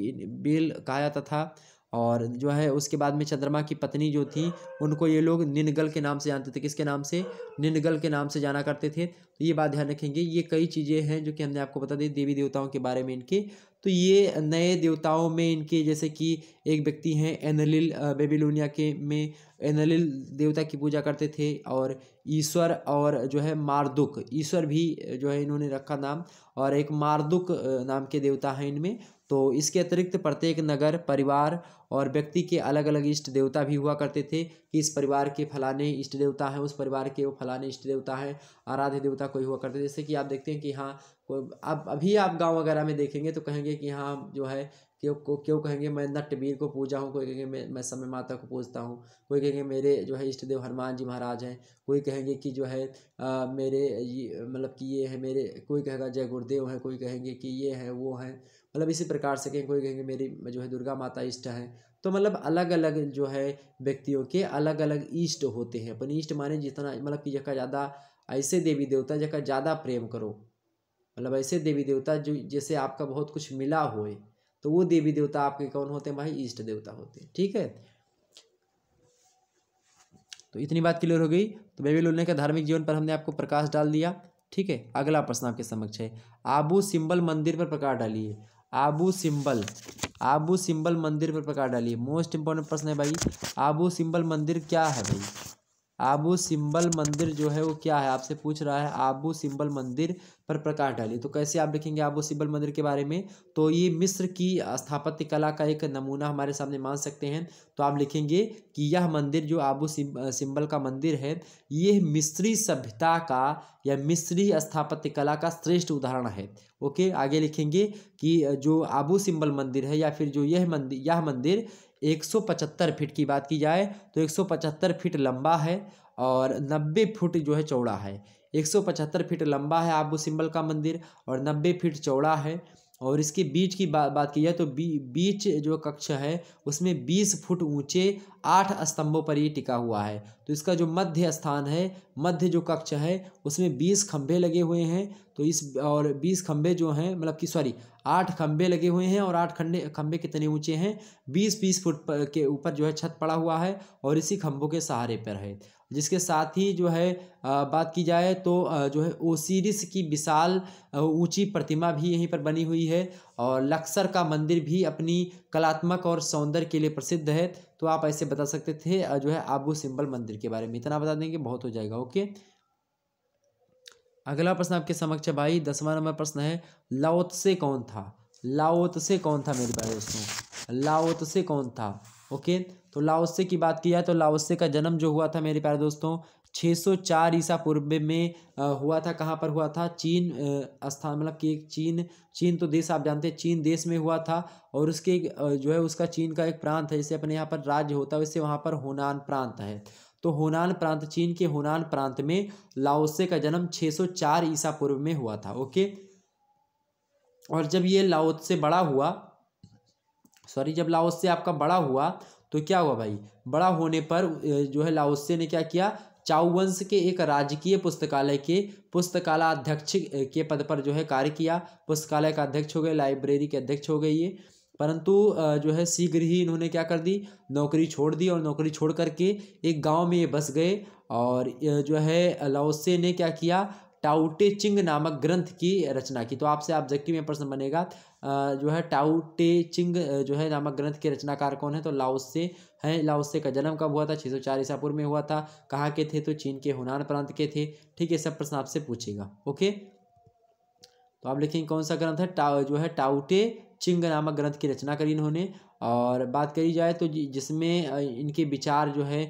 बेल कहा जाता था और जो है उसके बाद में चंद्रमा की पत्नी जो थी उनको ये लोग निनगल के नाम से जानते थे किसके नाम से निनगल के नाम से जाना करते थे तो ये बात ध्यान रखेंगे ये कई चीज़ें हैं जो कि हमने आपको बता दी देवी देवताओं के बारे में इनके तो ये नए देवताओं में इनके जैसे कि एक व्यक्ति हैं एनलिल बेबीलोनिया के में एनलिल देवता की पूजा करते थे और ईश्वर और जो है मारदुक ईश्वर भी जो है इन्होंने रखा नाम और एक मारदुक नाम के देवता हैं इनमें तो इसके अतिरिक्त प्रत्येक नगर परिवार और व्यक्ति के अलग अलग इष्ट देवता भी हुआ करते थे कि इस परिवार के फलाने इष्ट देवता हैं उस परिवार के वो फलाने इष्ट देवता हैं आराध्य देवता कोई हुआ करते थे जैसे कि आप देखते हैं कि हाँ अब अभी आप गांव वगैरह में देखेंगे तो कहेंगे कि हाँ जो है क्यों को क्यों कहेंगे मैं नटवीर को पूजा हूँ कोई कहेंगे मैं मैं समय माता को पूजता हूँ कोई कहेंगे मेरे जो है इष्ट देव हनुमान जी महाराज हैं कोई कहेंगे कि जो है आ, मेरे मतलब कि ये है मेरे कोई कहेगा जय गुरुदेव हैं कोई कहेंगे कि ये है वो हैं मतलब इसी प्रकार से कहीं कोई कहेंगे मेरी जो है दुर्गा माता इष्ट है तो मतलब अलग अलग जो है व्यक्तियों के अलग अलग इष्ट होते हैं अपन इष्ट माने जितना मतलब कि जगह ज़्यादा ऐसे देवी देवता जगह ज़्यादा प्रेम करो मतलब ऐसे देवी देवता जो जैसे आपका बहुत कुछ मिला होए तो वो देवी देवता आपके कौन होते हैं भाई इष्ट देवता होते हैं ठीक है तो इतनी बात क्लियर हो गई तो बेबी लोलने का धार्मिक जीवन पर हमने आपको प्रकाश डाल दिया ठीक है अगला प्रश्न आपके समक्ष है आबू सिंबल मंदिर पर प्रकाश डालिए आबू सिंबल आबू सिंबल मंदिर पर पकड़ डालिए मोस्ट इंपॉर्टेंट प्रश्न है भाई आबू सिंबल मंदिर क्या है भाई आबू सिंबल मंदिर जो है वो क्या है आपसे पूछ रहा है आबू सिंबल मंदिर पर प्रकाश डालिए तो कैसे आप लिखेंगे आबू सिंबल मंदिर के बारे में तो ये मिस्र की स्थापत्य कला का एक नमूना हमारे सामने मान सकते हैं तो आप लिखेंगे कि यह मंदिर जो आबू सिंबल का मंदिर है ये मिस्री सभ्यता का या मिस्री स्थापत्य कला का श्रेष्ठ उदाहरण है ओके आगे लिखेंगे कि जो आबू सिंबल मंदिर है या फिर जो यह मंदिर यह मंदिर 175 फीट की बात की जाए तो 175 फीट लंबा है और 90 फुट जो है चौड़ा है 175 फीट लंबा है आबू सिंबल का मंदिर और 90 फीट चौड़ा है और इसके बीच की बा, बात की जाए तो बी, बीच जो कक्ष है उसमें बीस फुट ऊंचे आठ स्तंभों पर ये टिका हुआ है तो इसका जो मध्य स्थान है मध्य जो कक्ष है उसमें बीस खंभे लगे हुए हैं तो इस और बीस खंभे जो हैं मतलब कि सॉरी आठ खम्भे लगे हुए हैं और आठ खंडे खम्भे कितने ऊंचे हैं बीस बीस फुट के ऊपर जो है छत पड़ा हुआ है और इसी खंभों के सहारे पर है जिसके साथ ही जो है बात की जाए तो जो है ओसीरिस की विशाल ऊंची प्रतिमा भी यहीं पर बनी हुई है और लक्सर का मंदिर भी अपनी कलात्मक और सौंदर्य के लिए प्रसिद्ध है तो आप ऐसे बता सकते थे जो है आबू सिंबल मंदिर के बारे में इतना बता देंगे बहुत हो जाएगा ओके अगला प्रश्न आपके समक्ष है भाई दसवां नंबर प्रश्न है लाओत से कौन था लाओत से कौन था मेरे प्यारे दोस्तों लाओत से कौन था ओके तो लाओसे की बात किया तो लाओसे का जन्म जो हुआ था मेरे प्यारे दोस्तों 604 ईसा पूर्व में हुआ था कहाँ पर हुआ था चीन स्थान मतलब कि एक चीन चीन तो देश आप जानते हैं चीन देश में हुआ था और उसके जो है उसका चीन का एक प्रांत है जैसे अपने यहाँ पर राज्य होता है वैसे वहाँ पर होनान प्रांत है तो होनान प्रांत चीन के होनान प्रांत में लाओसे का जन्म 604 ईसा पूर्व में हुआ था ओके और जब ये लाओत से बड़ा हुआ सॉरी जब लाओस से आपका बड़ा हुआ तो क्या हुआ भाई बड़ा होने पर जो है लाओसे ने क्या किया चाउवंश के एक राजकीय पुस्तकालय के पुस्तकालय अध्यक्ष के पद पर जो है कार्य किया पुस्तकालय का अध्यक्ष हो गए लाइब्रेरी के अध्यक्ष हो गए ये परंतु जो है शीघ्र ही इन्होंने क्या कर दी नौकरी छोड़ दी और नौकरी छोड़ करके एक गांव में ये बस गए और जो है लाओसे ने क्या किया टाउटे चिंग नामक ग्रंथ की रचना की तो आपसे जबकि में प्रश्न बनेगा जो है टाउटे चिंग जो है नामक ग्रंथ के रचनाकार कौन है तो लाओसे हैं लाओसे का जन्म कब हुआ था 604 ईसा पूर्व में हुआ था कहाँ के थे तो चीन के हुनान प्रांत के थे ठीक है सब प्रश्न आपसे पूछेगा ओके तो आप लिखेंगे कौन सा ग्रंथ है टाउ जो है टाउटे चिंग नामक ग्रंथ की रचना करी इन्होंने और बात करी जाए तो जिसमें इनके विचार जो है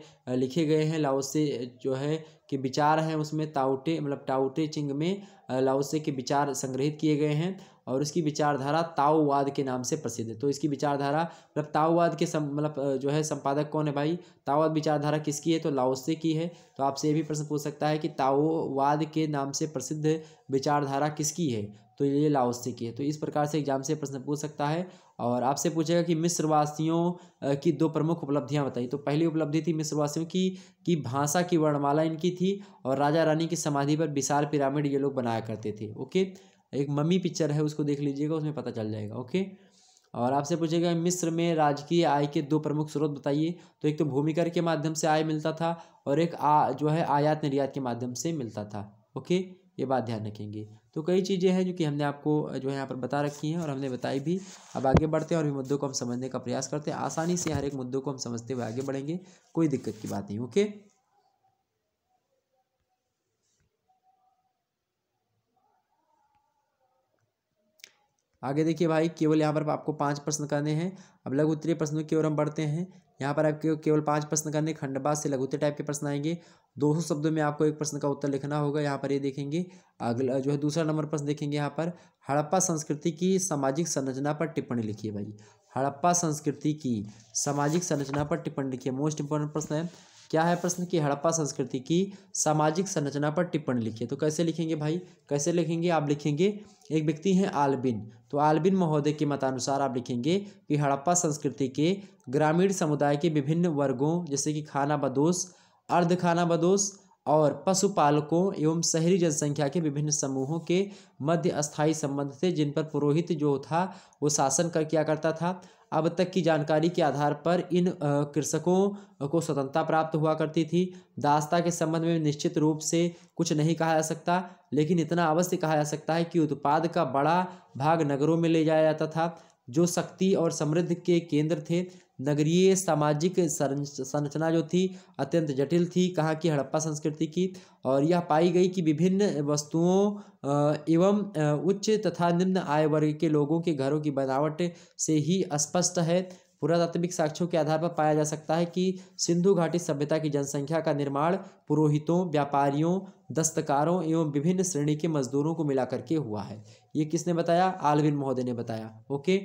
लिखे गए हैं लाओसे जो है कि विचार हैं उसमें ताउटे मतलब टाउटे चिंग में लाओसे के विचार संग्रहित किए गए हैं और उसकी विचारधारा ताओवाद के नाम से प्रसिद्ध है तो इसकी विचारधारा मतलब ताओवाद के सम मतलब जो है संपादक कौन है भाई ताओवाद विचारधारा किसकी है तो लाओसे की है तो आपसे ये भी प्रश्न पूछ सकता है कि ताओवाद के नाम से प्रसिद्ध विचारधारा किसकी है तो ये लाओसी की है तो इस प्रकार से एग्जाम से प्रश्न पूछ सकता है और आपसे पूछेगा कि मिस्रवासियों की दो प्रमुख उपलब्धियां बताइए तो पहली उपलब्धि थी मिस्रवासियों की कि भाषा की वर्णमाला इनकी थी और राजा रानी की समाधि पर विशाल पिरामिड ये लोग बनाया करते थे ओके एक मम्मी पिक्चर है उसको देख लीजिएगा उसमें पता चल जाएगा ओके और आपसे पूछेगा मिस्र में राजकीय आय के दो प्रमुख स्रोत बताइए तो एक तो भूमिकर के माध्यम से आय मिलता था और एक आ जो है आयात निर्यात के माध्यम से मिलता था ओके ये बात ध्यान रखेंगे तो कई चीज़ें हैं जो कि हमने आपको जो है यहाँ पर बता रखी हैं और हमने बताई भी अब आगे बढ़ते हैं और भी मुद्दों को हम समझने का प्रयास करते हैं आसानी से हर एक मुद्दों को हम समझते हुए आगे बढ़ेंगे कोई दिक्कत की बात नहीं ओके आगे देखिए भाई केवल यहाँ पर आपको पाँच प्रश्न करने हैं अब लघु उत्तरीय प्रश्नों की ओर हम बढ़ते हैं यहाँ पर आपके केवल पाँच प्रश्न करने खंडबाद से उत्तर टाइप के प्रश्न आएंगे दो सौ शब्दों में आपको एक प्रश्न का उत्तर लिखना होगा यहाँ पर ये यह देखेंगे अगला जो है दूसरा नंबर प्रश्न देखेंगे यहाँ पर हड़प्पा संस्कृति की सामाजिक संरचना पर टिप्पणी लिखिए भाई हड़प्पा संस्कृति की सामाजिक संरचना पर टिप्पणी लिखिए मोस्ट इंपॉर्टेंट प्रश्न है क्या है प्रश्न कि हड़प्पा संस्कृति की सामाजिक संरचना पर टिप्पणी लिखिए तो कैसे लिखेंगे भाई कैसे लिखेंगे आप लिखेंगे एक व्यक्ति हैं आलबिन तो आलबिन महोदय के मतानुसार आप लिखेंगे कि हड़प्पा संस्कृति के ग्रामीण समुदाय के विभिन्न वर्गों जैसे कि खाना बदोश अर्ध खाना बदोश और पशुपालकों एवं शहरी जनसंख्या के विभिन्न समूहों के मध्य स्थायी संबंध थे जिन पर पुरोहित जो था वो शासन कर किया करता था अब तक की जानकारी के आधार पर इन कृषकों को स्वतंत्रता प्राप्त हुआ करती थी दास्ता के संबंध में निश्चित रूप से कुछ नहीं कहा जा सकता लेकिन इतना अवश्य कहा जा सकता है कि उत्पाद का बड़ा भाग नगरों में ले जाया जाता था जो शक्ति और समृद्धि के केंद्र थे नगरीय सामाजिक संरचना जो थी अत्यंत जटिल थी कहाँ की हड़प्पा संस्कृति की और यह पाई गई कि विभिन्न वस्तुओं एवं उच्च तथा निम्न आय वर्ग के लोगों के घरों की बनावट से ही स्पष्ट है पुरातात्विक साक्ष्यों के आधार पर पाया जा सकता है कि सिंधु घाटी सभ्यता की जनसंख्या का निर्माण पुरोहितों व्यापारियों दस्तकारों एवं विभिन्न श्रेणी के मजदूरों को मिलाकर के हुआ है ये किसने बताया आलविन महोदय ने बताया ओके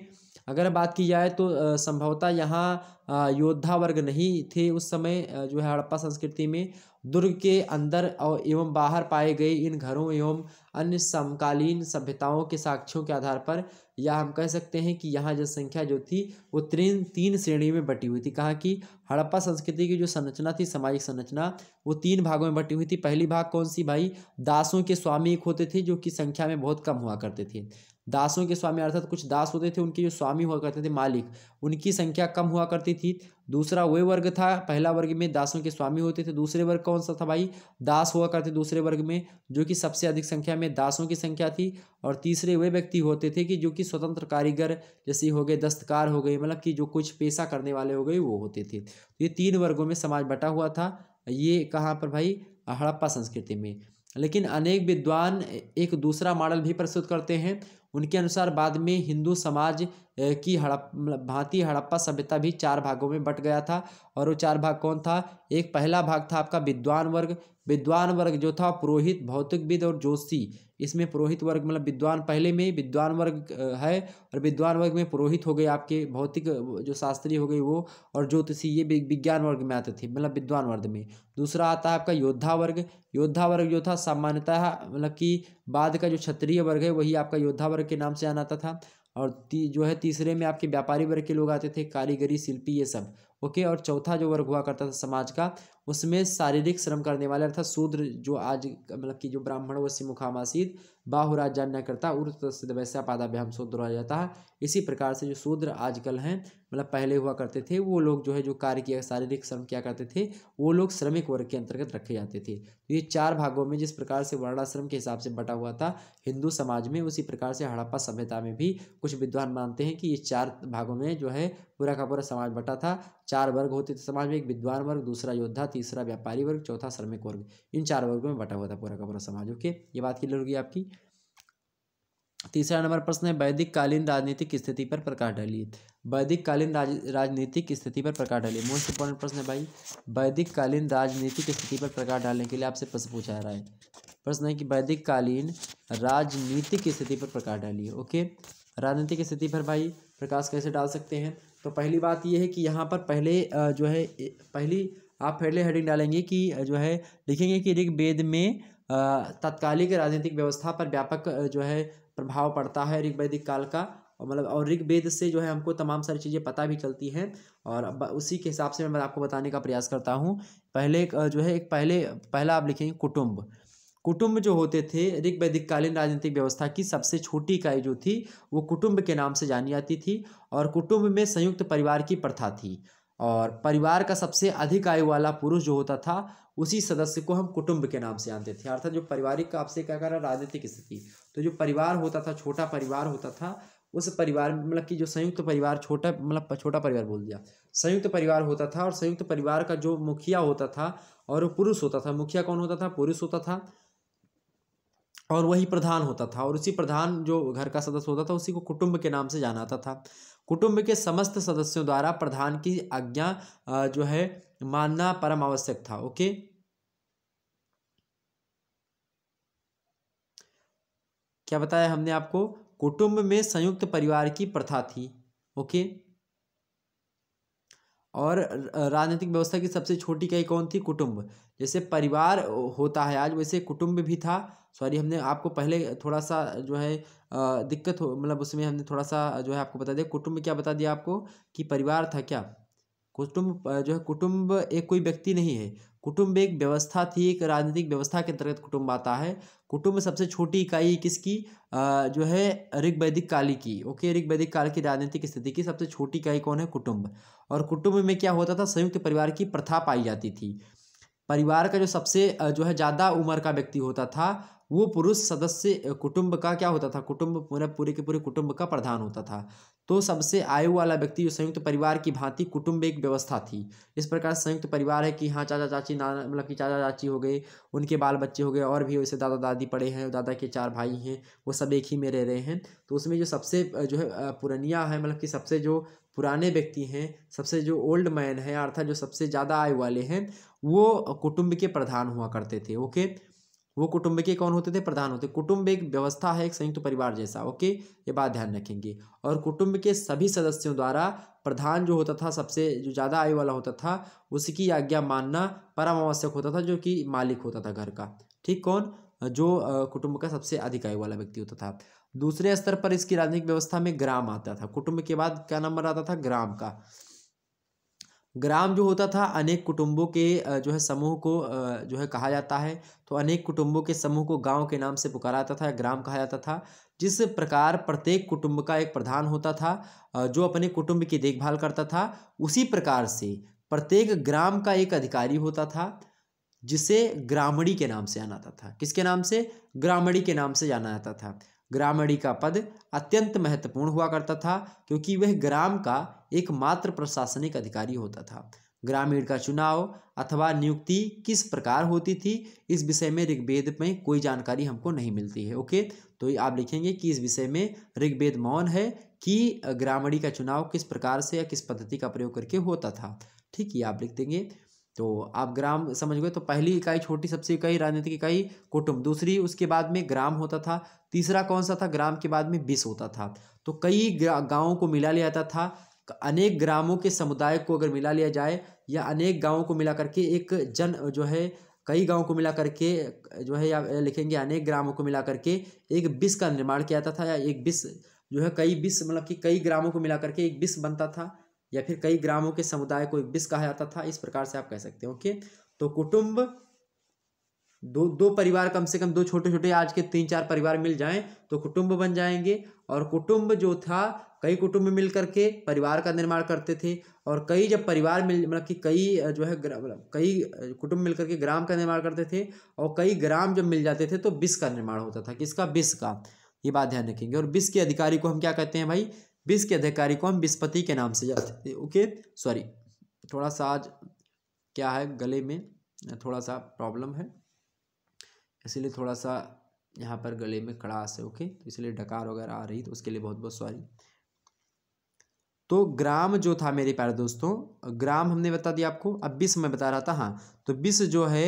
अगर बात की जाए तो संभवतः यहाँ योद्धा वर्ग नहीं थे उस समय जो है हड़प्पा संस्कृति में दुर्ग के अंदर और एवं बाहर पाए गए इन घरों एवं अन्य समकालीन सभ्यताओं के साक्ष्यों के आधार पर यह हम कह सकते हैं कि यहाँ जनसंख्या जो थी वो तीन तीन श्रेणी में बटी हुई थी कहा कि हड़प्पा संस्कृति की जो संरचना थी सामाजिक संरचना वो तीन भागों में बटी हुई थी पहली भाग कौन सी भाई दासों के स्वामी एक होते थे जो कि संख्या में बहुत कम हुआ करते थे दासों के स्वामी अर्थात कुछ दास होते थे उनके जो स्वामी हुआ करते थे मालिक उनकी संख्या कम हुआ करती थी दूसरा वे वर्ग था पहला वर्ग में दासों के स्वामी होते थे दूसरे वर्ग कौन सा था भाई दास हुआ करते दूसरे वर्ग में जो कि सबसे अधिक संख्या में दासों की संख्या थी और तीसरे वे व्यक्ति होते थे कि जो कि स्वतंत्र कारीगर जैसे हो गए दस्तकार हो गए मतलब कि जो कुछ पेशा करने वाले हो गए वो होते थे तो ये तीन वर्गों में समाज बटा हुआ था ये कहाँ पर भाई हड़प्पा संस्कृति में लेकिन अनेक विद्वान एक दूसरा मॉडल भी प्रस्तुत करते हैं उनके अनुसार बाद में हिंदू समाज की हड़प मतलब भांति हड़प्पा सभ्यता भी चार भागों में बट गया था और वो चार भाग कौन था एक पहला भाग था आपका विद्वान वर्ग विद्वान वर्ग जो था पुरोहित भौतिकविद और जोशी इसमें पुरोहित वर्ग मतलब विद्वान पहले में विद्वान वर्ग है और विद्वान वर्ग में पुरोहित हो गए आपके भौतिक जो शास्त्री हो गए वो और ज्योतिषी ये विज्ञान वर्ग में आते थे मतलब विद्वान वर्ग में दूसरा आता है आपका योद्धा वर्ग योद्धा वर्ग जो था सामान्यतः मतलब कि बाद का जो क्षत्रिय वर्ग है वही आपका योद्धा वर्ग के नाम से जाना था और ती, जो है तीसरे में आपके व्यापारी वर्ग के लोग आते थे कारीगरी शिल्पी ये सब ओके और चौथा जो वर्ग हुआ करता था समाज का उसमें शारीरिक श्रम करने वाले अर्थात शूद्र जो आज मतलब कि जो ब्राह्मण वसी मुखामासी with बाहुरा जान्य करता उर्तस्य वैसा पादाभ्याम शूद्र आ जाता है इसी प्रकार से जो शूद्र आजकल हैं मतलब पहले हुआ करते थे वो लोग जो है जो कार्य किया शारीरिक श्रम किया करते थे वो लोग श्रमिक वर्ग के अंतर्गत रखे जाते थे तो ये चार भागों में जिस प्रकार से वर्णाश्रम के हिसाब से बटा हुआ था हिंदू समाज में उसी प्रकार से हड़प्पा सभ्यता में भी कुछ विद्वान मानते हैं कि ये चार भागों में जो है पूरा का पूरा समाज बटा था चार वर्ग होते थे समाज में एक विद्वान वर्ग दूसरा योद्धा तीसरा व्यापारी वर्ग चौथा श्रमिक वर्ग इन चार वर्गों में बटा हुआ था पूरा का पूरा समाज ओके ये बात क्लियर होगी आपकी तीसरा नंबर प्रश्न है वैदिक कालीन राजनीतिक स्थिति पर प्रकाश डालिए वैदिक कालीन राज, राजनीतिक स्थिति पर प्रकाश डालिए मोस्ट इंपॉर्टेंट प्रश्न है भाई वैदिक कालीन राजनीतिक स्थिति पर प्रकाश डालने के लिए आपसे प्रश्न पूछा रहा है प्रश्न है कि वैदिक कालीन राजनीतिक स्थिति पर प्रकाश डालिए ओके राजनीतिक स्थिति पर भाई प्रकाश कैसे डाल सकते हैं तो पहली बात यह है कि यहाँ पर पहले जो है पहली आप पहले हेडिंग डालेंगे कि जो है लिखेंगे कि ऋग्वेद में तत्कालिक राजनीतिक व्यवस्था पर व्यापक जो है प्रभाव पड़ता है ऋग्वैदिक काल का और मतलब और ऋग्वेद से जो है हमको तमाम सारी चीज़ें पता भी चलती हैं और उसी के हिसाब से मैं आपको बताने का प्रयास करता हूँ पहले जो है एक पहले पहला आप लिखेंगे कुटुम्ब कुटुंब जो होते थे ऋग्वैदिक कालीन राजनीतिक व्यवस्था की सबसे छोटी इकाई जो थी वो कुटुंब के नाम से जानी जाती थी और कुटुंब में संयुक्त परिवार की प्रथा थी और परिवार का सबसे अधिक आयु वाला पुरुष जो होता था उसी सदस्य को हम कुटुंब के नाम से जानते थे अर्थात जो पारिवारिक आपसे क्या कर रहा राजनीतिक स्थिति तो जो परिवार होता था छोटा परिवार होता था उस परिवार मतलब कि जो संयुक्त परिवार छोटा मतलब छोटा परिवार बोल दिया संयुक्त परिवार होता था और संयुक्त परिवार का जो मुखिया होता था और वो पुरुष होता था मुखिया कौन होता था पुरुष होता था और वही प्रधान होता था और उसी प्रधान जो घर का सदस्य होता था उसी को कुटुंब के नाम से जाना था कुटुंब के समस्त सदस्यों द्वारा प्रधान की आज्ञा जो है मानना परम आवश्यक था ओके क्या बताया हमने आपको कुटुंब में संयुक्त परिवार की प्रथा थी ओके और राजनीतिक व्यवस्था की सबसे छोटी इकाई कौन थी कुटुंब जैसे परिवार होता है आज वैसे कुटुंब भी था सॉरी हमने आपको पहले थोड़ा सा जो है दिक्कत हो मतलब उसमें हमने थोड़ा सा जो है आपको बता दिया कुटुंब क्या बता दिया आपको कि परिवार था क्या कुटुंब जो है कुटुंब एक कोई व्यक्ति नहीं है कुटुंब एक व्यवस्था थी एक राजनीतिक व्यवस्था के अंतर्गत कुटुंब आता है कुटुंब में सबसे छोटी इकाई किसकी जो है ऋग वैदिक काली की ओके ऋग वैदिक काल की राजनीतिक स्थिति की सबसे छोटी इकाई कौन है कुटुंब और कुटुंब में क्या होता था संयुक्त परिवार की प्रथा पाई जाती थी परिवार का जो सबसे जो है ज़्यादा उम्र का व्यक्ति होता था वो पुरुष सदस्य कुटुंब का क्या होता था कुटुंब पूरा पूरे के पूरे कुटुंब का प्रधान होता था तो सबसे आयु वाला व्यक्ति जो संयुक्त परिवार की भांति कुटुंब एक व्यवस्था थी इस प्रकार संयुक्त परिवार है कि हाँ चाचा चाची नाना मतलब कि चाचा चाची हो गए उनके बाल बच्चे हो गए और भी वैसे दादा दादी पड़े हैं दादा के चार भाई हैं वो सब एक ही में रह रहे हैं तो उसमें जो सबसे जो है पुरानिया है मतलब कि सबसे जो पुराने व्यक्ति हैं सबसे जो ओल्ड मैन है अर्थात जो सबसे ज़्यादा आयु वाले हैं वो कुटुंब के प्रधान हुआ करते थे ओके वो कुटुंब के कौन होते थे प्रधान होते कुटुंब एक व्यवस्था है एक संयुक्त तो परिवार जैसा ओके ये बात ध्यान रखेंगे और कुटुंब के सभी सदस्यों द्वारा प्रधान जो होता था सबसे जो ज़्यादा आयु वाला होता था उसकी आज्ञा मानना परम आवश्यक होता था जो कि मालिक होता था घर का ठीक कौन जो कुटुंब का सबसे अधिक आयु वाला व्यक्ति होता था दूसरे स्तर पर इसकी राजनीतिक व्यवस्था में ग्राम आता था कुटुंब के बाद क्या नंबर आता था ग्राम का ग्राम जो होता था अनेक कुटुंबों के जो है समूह को जो है कहा जाता है तो अनेक कुटुंबों के समूह को गांव के नाम से पुकारा जाता था ग्राम कहा जाता था जिस प्रकार प्रत्येक कुटुंब का एक प्रधान होता था जो अपने कुटुंब की देखभाल करता था उसी प्रकार से प्रत्येक ग्राम का एक अधिकारी होता था जिसे ग्रामणी के नाम से जाना जाता था किसके नाम से ग्रामणी के नाम से जाना जाता था ग्रामणी का पद अत्यंत महत्वपूर्ण हुआ करता था क्योंकि वह ग्राम का एकमात्र प्रशासनिक अधिकारी होता था ग्रामीण का चुनाव अथवा नियुक्ति किस प्रकार होती थी इस विषय में ऋग्वेद में कोई जानकारी हमको नहीं मिलती है ओके तो आप लिखेंगे कि इस विषय में ऋग्वेद मौन है कि ग्रामणी का चुनाव किस प्रकार से या किस पद्धति का प्रयोग करके होता था ठीक ये आप लिख देंगे तो आप ग्राम समझ गए तो पहली इकाई छोटी सबसे इकाई राजनीतिक इकाई कुटुंब दूसरी उसके बाद में ग्राम होता था तीसरा कौन सा था ग्राम के बाद में बिस होता था तो कई गाँवों को मिला लिया जाता था अनेक ग्रामों के समुदाय को अगर मिला लिया जाए या अनेक गाँवों को मिला करके एक जन जो है कई गाँव को मिला करके जो है या लिखेंगे अनेक ग्रामों को मिला करके एक बिस का निर्माण किया जाता था या एक विष जो है कई विष मतलब कि कई ग्रामों को मिला करके एक विष बनता था या फिर कई ग्रामों के समुदाय को एक बिस कहा जाता था इस प्रकार से आप कह सकते हो ओके तो कुटुंब दो दो परिवार कम से कम दो छोटे छोटे आज के तीन चार परिवार मिल जाएं तो कुटुंब बन जाएंगे और कुटुंब जो था कई कुटुंब मिल करके परिवार का निर्माण करते थे और कई जब परिवार मिल मतलब कि कई जो है मतलब कई कुटुंब मिल करके ग्राम का निर्माण करते थे और कई ग्राम जब मिल जाते थे तो बिस का निर्माण होता था किसका बिस का ये बात ध्यान रखेंगे और बिस के अधिकारी को हम क्या कहते हैं भाई बीस के अधिकारी को हम विस्पति के नाम से जानते थे ओके सॉरी थोड़ा सा आज क्या है गले में थोड़ा सा प्रॉब्लम है इसलिए थोड़ा सा यहाँ पर गले में कड़ास है ओके तो इसलिए डकार वगैरह आ रही तो उसके लिए बहुत बहुत सॉरी तो ग्राम जो था मेरे प्यारे दोस्तों ग्राम हमने बता दिया आपको अब बिस मैं बता रहा था हाँ तो बिस जो है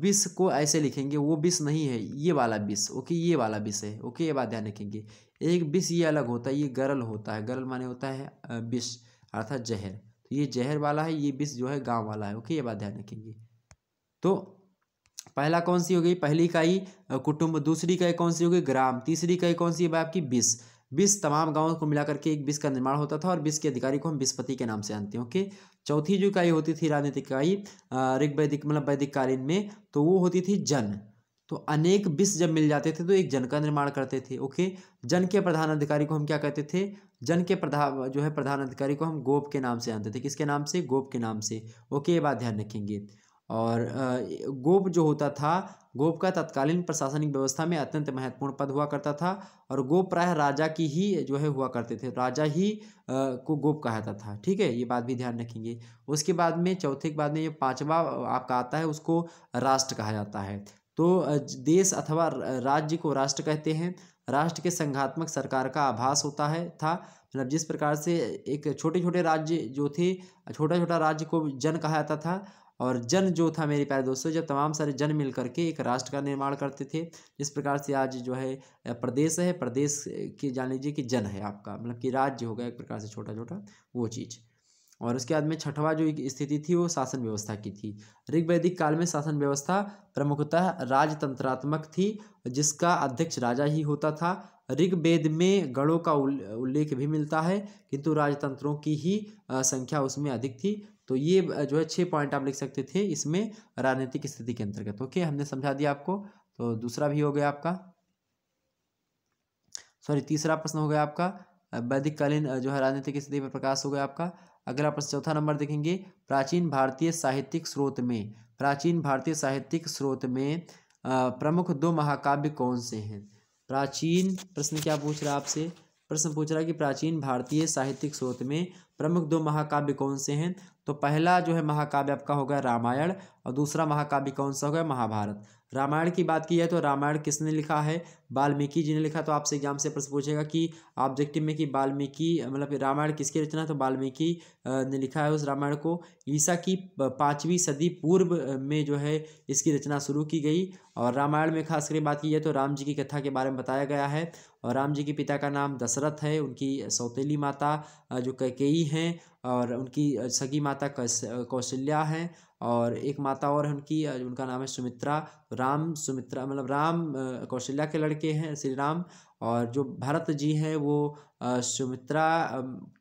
बिस को ऐसे लिखेंगे वो बिस नहीं है ये वाला बिस ओके ये वाला बिस है ओके ये बात ध्यान रखेंगे एक बिस ये अलग होता है ये गरल होता है गरल माने होता है बिस अर्थात जहर तो ये जहर वाला है ये बिस जो है गाँव वाला है ओके ये बात ध्यान रखेंगे तो पहला कौन सी हो गई पहली इकाई कुटुंब दूसरी इकाई कौन सी हो गई ग्राम तीसरी इकाई कौन सी है आपकी बिस बीस तमाम गांवों को मिलाकर के एक बीस का निर्माण होता था और बीस के अधिकारी को हम विषपति के नाम से जानते हैं ओके चौथी जो इकाई होती थी राजनीतिक इकाई ऋग वैदिक मतलब वैदिक कालीन में तो वो होती थी जन तो अनेक विष जब मिल जाते थे तो एक जन का निर्माण करते थे ओके जन के प्रधान अधिकारी को हम क्या कहते थे जन के प्रधान जो है प्रधान अधिकारी को हम गोप के नाम से जानते थे किसके नाम से गोप के नाम से ओके ये बात ध्यान रखेंगे और गोप जो होता था गोप का तत्कालीन प्रशासनिक व्यवस्था में अत्यंत महत्वपूर्ण पद हुआ करता था और गोप प्राय राजा की ही जो है हुआ करते थे राजा ही को गोप जाता था ठीक है ये बात भी ध्यान रखेंगे उसके बाद में चौथे के बाद में ये पांचवा आपका आता है उसको राष्ट्र कहा जाता है तो देश अथवा राज्य को राष्ट्र कहते हैं राष्ट्र के संघात्मक सरकार का आभास होता है था मतलब जिस प्रकार से एक छोटे छोटे राज्य जो थे छोटा छोटा राज्य को जन कहा जाता था और जन जो था मेरे प्यारे दोस्तों जब तमाम सारे जन मिल करके एक राष्ट्र का निर्माण करते थे जिस प्रकार से आज जो है प्रदेश है प्रदेश की जान लीजिए कि जन है आपका मतलब कि राज्य होगा एक प्रकार से छोटा छोटा वो चीज़ और उसके बाद में छठवा जो स्थिति थी वो शासन व्यवस्था की थी ऋग्वैदिक काल में शासन व्यवस्था प्रमुखतः राजतंत्रात्मक थी जिसका अध्यक्ष राजा ही होता था ऋग्वेद में गणों का उल्लेख भी मिलता है किंतु राजतंत्रों की ही संख्या उसमें अधिक थी तो ये जो है छः पॉइंट आप लिख सकते थे इसमें राजनीतिक स्थिति के अंतर्गत ओके हमने समझा दिया आपको तो दूसरा भी हो गया आपका सॉरी तीसरा प्रश्न हो गया आपका वैदिक कालीन जो है राजनीतिक स्थिति पर प्रकाश हो गया आपका अगला प्रश्न चौथा नंबर देखेंगे प्राचीन भारतीय साहित्यिक स्रोत में प्राचीन भारतीय साहित्यिक स्रोत में प्रमुख दो महाकाव्य कौन से हैं प्राचीन प्रश्न क्या पूछ रहा है आपसे प्रश्न पूछ रहा है कि प्राचीन भारतीय साहित्यिक स्रोत में प्रमुख दो महाकाव्य कौन से हैं तो पहला जो है महाकाव्य आपका होगा रामायण और दूसरा महाकाव्य कौन सा होगा महाभारत रामायण की बात की जाए तो रामायण किसने लिखा है वाल्मीकि जी ने लिखा तो आपसे एग्जाम से प्रश्न पूछेगा कि ऑब्जेक्टिव में कि वाल्मीकि मतलब रामायण किसकी रचना तो वाल्मीकि ने लिखा है उस रामायण को ईसा की पाँचवीं सदी पूर्व में जो है इसकी रचना शुरू की गई और रामायण में खास करके बात की जाए तो राम जी की कथा के बारे में बताया गया है और राम जी के पिता का नाम दशरथ है उनकी सौतेली माता जो कैकेयी हैं और उनकी सगी माता कौशल्या हैं और एक माता और है उनकी उनका नाम है सुमित्रा राम सुमित्रा मतलब राम कौशल्या के लड़के हैं श्री राम और जो भरत जी हैं वो सुमित्रा